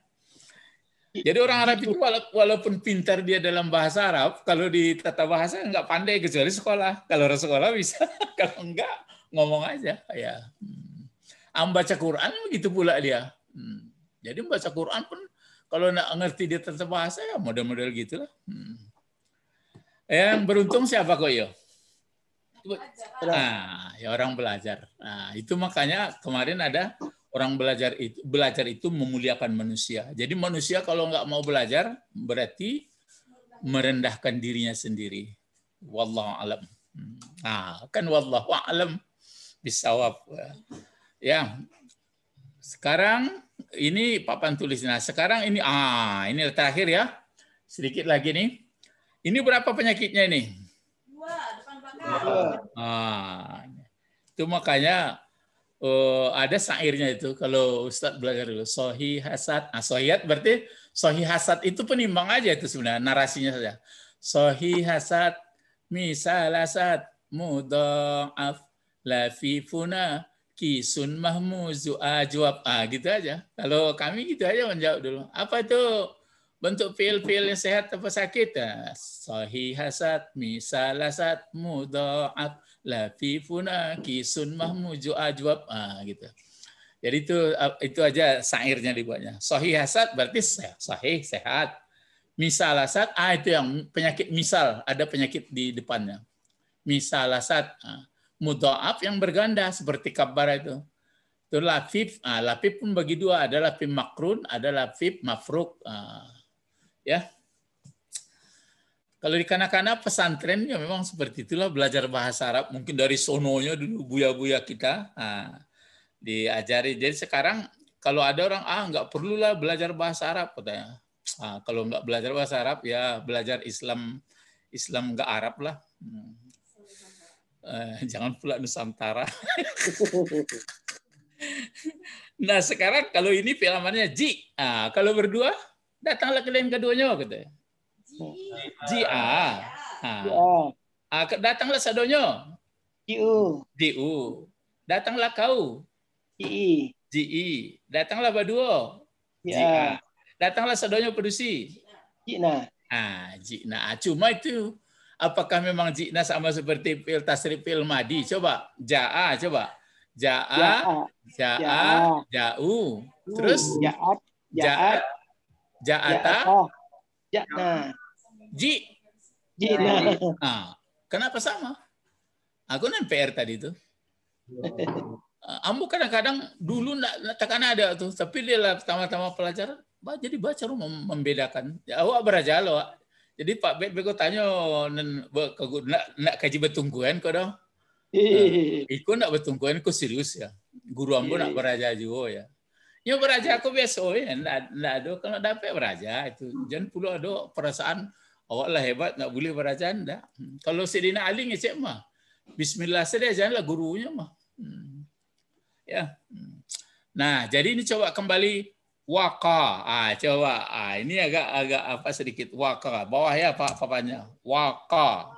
Jadi orang Arab itu walaupun pintar dia dalam bahasa Arab, kalau di tata bahasa nggak pandai kecuali sekolah. Kalau orang sekolah bisa, kalau enggak ngomong aja. Ya, hmm. am Quran begitu pula dia. Hmm. Jadi membaca Quran pun kalau nggak ngerti dia tata bahasa ya model-model gitulah. Hmm. Yang beruntung siapa kok yo? Nah, ya orang belajar. Nah, itu makanya kemarin ada Orang belajar itu, belajar itu memuliakan manusia. Jadi manusia kalau nggak mau belajar berarti merendahkan dirinya sendiri. Wallahu alam. Nah, kan wallahu alam bisawab. Ya. Sekarang ini papan tulis. Nah, sekarang ini ah ini terakhir ya. Sedikit lagi nih. Ini berapa penyakitnya ini? Dua, depan belakang. Ah. Itu makanya uh, ada syairnya itu kalau Ustadz belajar dulu sohi hasad nah, sohiyat berarti sohi hasad itu penimbang aja itu sebenarnya narasinya saja sohi hasad misal hasad lafi lafifuna kisun mahmuzu ajwab ah gitu aja kalau kami gitu aja menjawab dulu apa itu bentuk fil-fil yang sehat apa sakit ya sohi hasad misal hasad mudha'af lafifuna kisun mahmuju ajwab ah gitu jadi itu itu aja sairnya dibuatnya sahih hasad berarti sahih sehat misal hasad ah itu yang penyakit misal ada penyakit di depannya misal hasad ah. mudhaaf yang berganda seperti kabara itu itu lafif ah, lafif pun bagi dua ada lafif makrun ada lafif mafruk ah. ya kalau di kanak-kanak pesantren ya memang seperti itulah belajar bahasa Arab mungkin dari sononya dulu buya-buya kita nah, diajari. Jadi sekarang kalau ada orang ah nggak perlulah belajar bahasa Arab katanya. Nah, kalau nggak belajar bahasa Arab ya belajar Islam Islam nggak Arab lah. Hmm. Eh, jangan pula Nusantara. nah sekarang kalau ini filmannya Ji. Nah, kalau berdua datanglah kalian keduanya katanya Jia. Ah, datanglah sadonyo. Jiu. U. Datanglah kau. Ji. Ji. Datanglah baduo. A. Datanglah sadonyo pedusi. Jina. Ah, jina. Cuma itu apakah memang jina sama seperti fil tasrif fil madi? Coba jaa coba. Jaa, jaa, ja ja'u. Terus jaat, jaat, jaata, ja'na. Ji. Ji. Nah. nah. Gitu. Ah, kenapa sama? Aku nan PR tadi itu. Oh. Ambo kadang-kadang dulu nak takkan ada tuh, tapi dia lah pertama-tama pelajaran, bah, jadi baca rumah membedakan. Ya, awak beraja lo. Jadi Pak Bet beko tanya oh, nak, nak kaji betungguan kau dah. iku nak betungguan, ku serius ya. Guru ambo nak beraja juga ya. Yang beraja aku biasa ya, nak nak do kalau dapat beraja itu. Jangan pula ada perasaan Awaklah lah hebat nak boleh berajan dah. Hmm. Kalau Sidina Ali cik mah. Bismillah saja janganlah gurunya mah. Hmm. Ya. Hmm. Nah, jadi ini coba kembali waka. Ah, coba. Ah, ini agak agak apa sedikit waka. Bawah ya Pak papanya. Waka.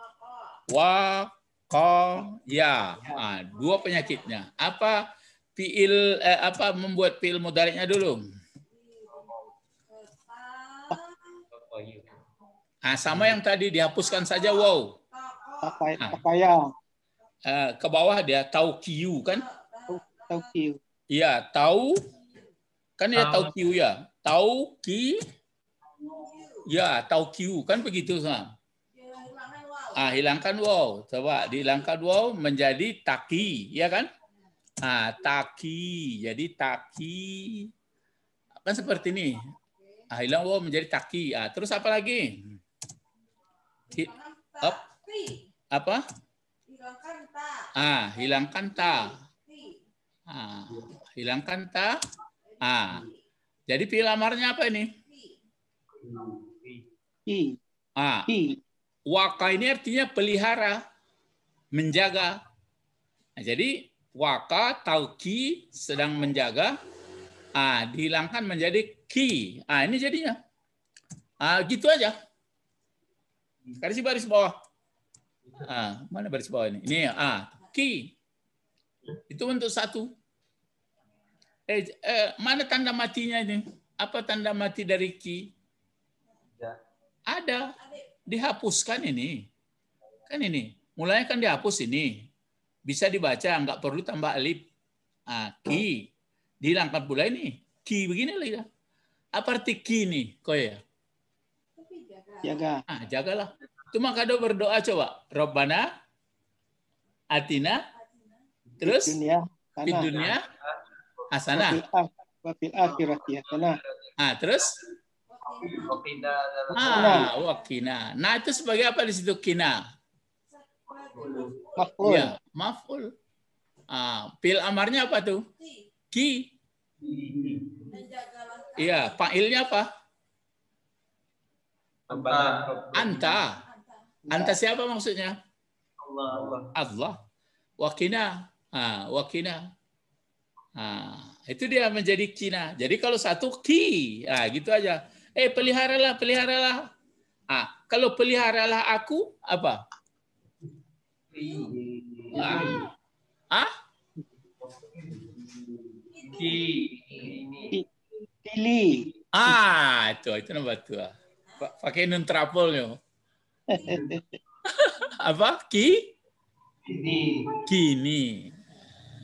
Waka ya. Ah, dua penyakitnya. Apa fiil eh, apa membuat fiil mudhari'nya dulu? Nah, sama yang tadi dihapuskan saja wow. Pakaya. Nah. Eh, ke bawah dia tau kiu kan? Tau kiu. Iya, tau kan dia tau kiu ya. Tau ki Ya, tau kiu kan begitu sama. Ah, hilangkan wow. Coba dihilangkan wow menjadi taki, ya kan? Ah, taki. Jadi taki kan seperti ini. Ah, hilang wow menjadi taki. Ah, terus apa lagi? Hi, up, apa? Hilangkan ta. Ah, hilangkan ta. Ah, hilangkan ta. Ah. Jadi fiil amarnya apa ini? I. Ah. Waka ini artinya pelihara, menjaga. Nah, jadi waka tauki sedang menjaga. Ah, dihilangkan menjadi ki. Ah, ini jadinya. Ah, gitu aja si baris bawah. Ah, mana baris bawah ini? Ini ah, ki. Itu untuk satu. Eh, eh, mana tanda matinya ini? Apa tanda mati dari ki? Ya. Ada. Dihapuskan ini. Kan ini. Mulanya kan dihapus ini. Bisa dibaca, nggak perlu tambah alif. Ah, ki. Dihilangkan pula ini. Ki begini lagi. Apa arti ki ini? Kok ya? jaga. ah jagalah. Cuma kado berdoa coba. Robbana, Atina, terus di dunia, di dunia hasanah. Ah, Wafil akhirat ya Ah, terus? Ah, wakina. Nah, itu sebagai apa di situ kina? Maf'ul. Ya, maf'ul. Ah, pil amarnya apa tuh? Ki. Iya, fa'ilnya apa? Anta. Anta siapa maksudnya? Allah. Allah. Wakina. Ah, wakina. Ah, itu dia menjadi kina. Jadi kalau satu ki, ah gitu aja. Eh peliharalah, peliharalah. Ah, kalau peliharalah aku apa? Ah. ah? Ki. Ah, itu itu nama tua pakai nun yo Apa? Ki? Kini. Kini.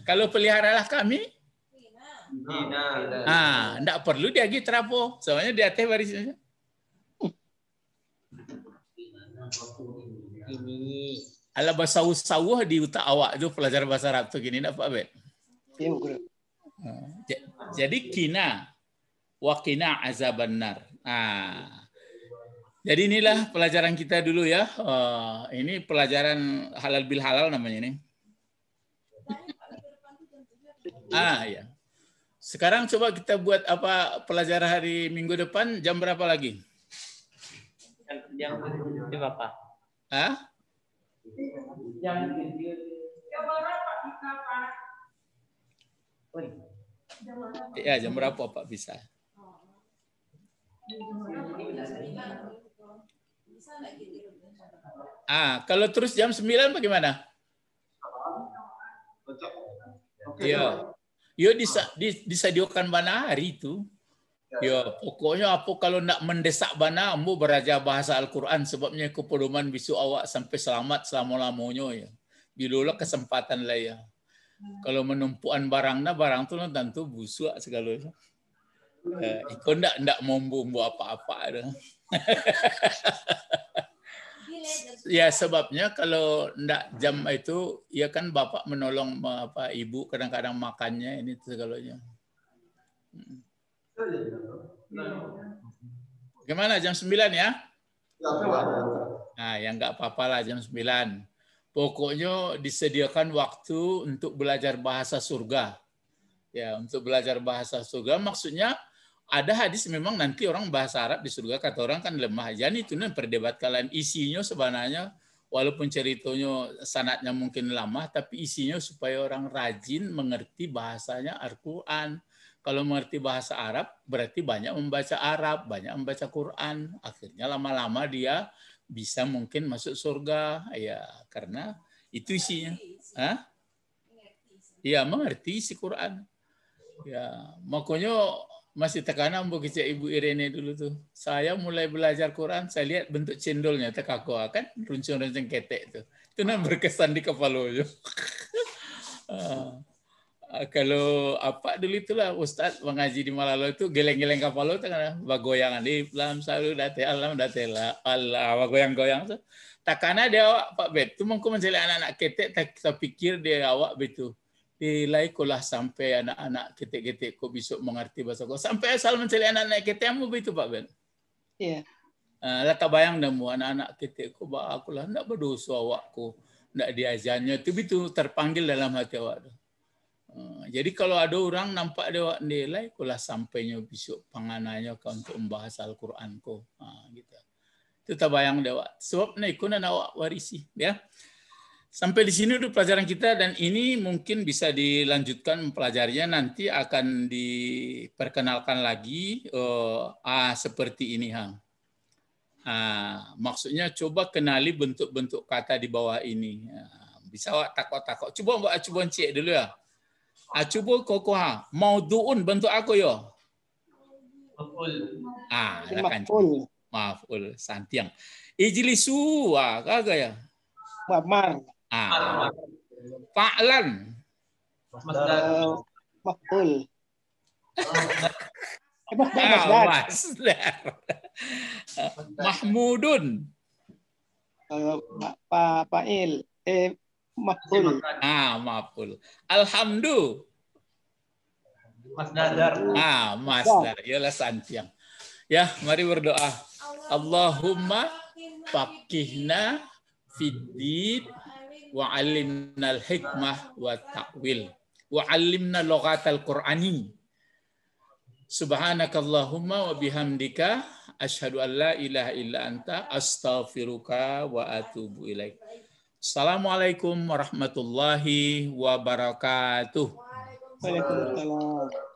Kalau lah kami? Kina. Ah, ndak perlu dia gi trapo. Soalnya dia teh baris. Kini. Ala bahasa usawah di utak awak tu pelajar bahasa Arab tu gini nak pakai iya, ah, Jadi kina wakina kina azaban Ah. Jadi inilah pelajaran kita dulu ya. Eh, ini pelajaran halal bil halal namanya ini. Ah ya. Sekarang coba kita buat apa pelajaran hari minggu depan jam berapa lagi? Jam jam berapa? Hah? Jam Ya jam berapa Pak bisa? Gitu? Ah, kalau terus jam 9 bagaimana? Okay. Yo. Yo bisa di, disediakan mana hari itu. Yo, pokoknya apa kalau nak mendesak bana ambo beraja bahasa Al-Qur'an sebabnya kepedoman bisu awak sampai selamat selama-lamanya ya. Bilulah kesempatan lah ya. Kalau menumpuan barangnya barang tu tentu busuk segala. Eh, ikon ndak ndak mau buat apa-apa dah ya sebabnya kalau ndak jam itu ya kan bapak menolong apa ibu kadang-kadang makannya ini segalanya. Gimana jam 9 ya? Nah, yang nggak apa-apa lah jam 9. Pokoknya disediakan waktu untuk belajar bahasa surga. Ya, untuk belajar bahasa surga maksudnya ada hadis memang nanti orang bahasa Arab di surga kata orang kan lemah. Jadi itu nih kalian isinya sebenarnya walaupun ceritanya sanatnya mungkin lama tapi isinya supaya orang rajin mengerti bahasanya Al-Qur'an. Kalau mengerti bahasa Arab berarti banyak membaca Arab, banyak membaca Quran. Akhirnya lama-lama dia bisa mungkin masuk surga ya karena itu isinya. Hah? Ya mengerti isi Quran. Ya, makanya masih tekanan bu kerja Ibu Irene dulu tuh. Saya mulai belajar Quran, saya lihat bentuk cendolnya tekako kan runcing-runcing ketek tuh. Itu nah berkesan di kepala yo. uh, ah, ah, kalau apa dulu itulah Ustadz mengaji di Malalo itu geleng-geleng kapal lo kan bagoyangan di dalam selalu date alam datela Allah bagoyang-goyang tu Takana dia awak Pak Bet, tu mungkin anak-anak ketek tak, tak pikir dia awak betul Tilai kulah sampai anak-anak ketik-ketik kok bisa mengerti bahasa kau. Sampai asal mencari anak-anak ketemu begitu Pak Ben. Iya. Yeah. Uh, lah tak bayang nemu anak-anak kita kok bah aku lah nak berdosa awakku nak diajarnya tu itu terpanggil dalam hati awak tu. Uh, jadi kalau ada orang nampak dia awak nilai aku lah sampainya besok pengananya kau untuk membahas Al-Quran kau. Uh, ah, gitu. Itu tak bayang dia awak. Sebab ni aku nak awak warisi ya. Sampai di sini udah pelajaran kita dan ini mungkin bisa dilanjutkan mempelajarinya nanti akan diperkenalkan lagi uh, ah, seperti ini Hang. Ah, maksudnya coba kenali bentuk-bentuk kata di bawah ini. Ah, bisa awak takok-takok. Coba mbak coba cek dulu ya. Ah, coba koko ha. Mauduun bentuk aku yo. Maful. Ah, kan. Maful. Santiang. Ijilisu. Ah, kagak ya. Mamar. Ah. Fa'lan. Maf'ul. Masdar. Ah, masdar. Mahmudun. Eh, Fa'il. Eh, maf'ul. Ah, maf'ul. Alhamdu. Masdar. Ah, masdar. Iyalah santiang. Ya, mari berdoa. Allahumma faqihna fid wa al hikmah ah. wa ta'wil wa alimna al qur'ani subhanakallahumma wa bihamdika asyhadu an la ilaha illa anta astaghfiruka wa atubu ilaik Assalamualaikum warahmatullahi wabarakatuh. Waalaikumsalam.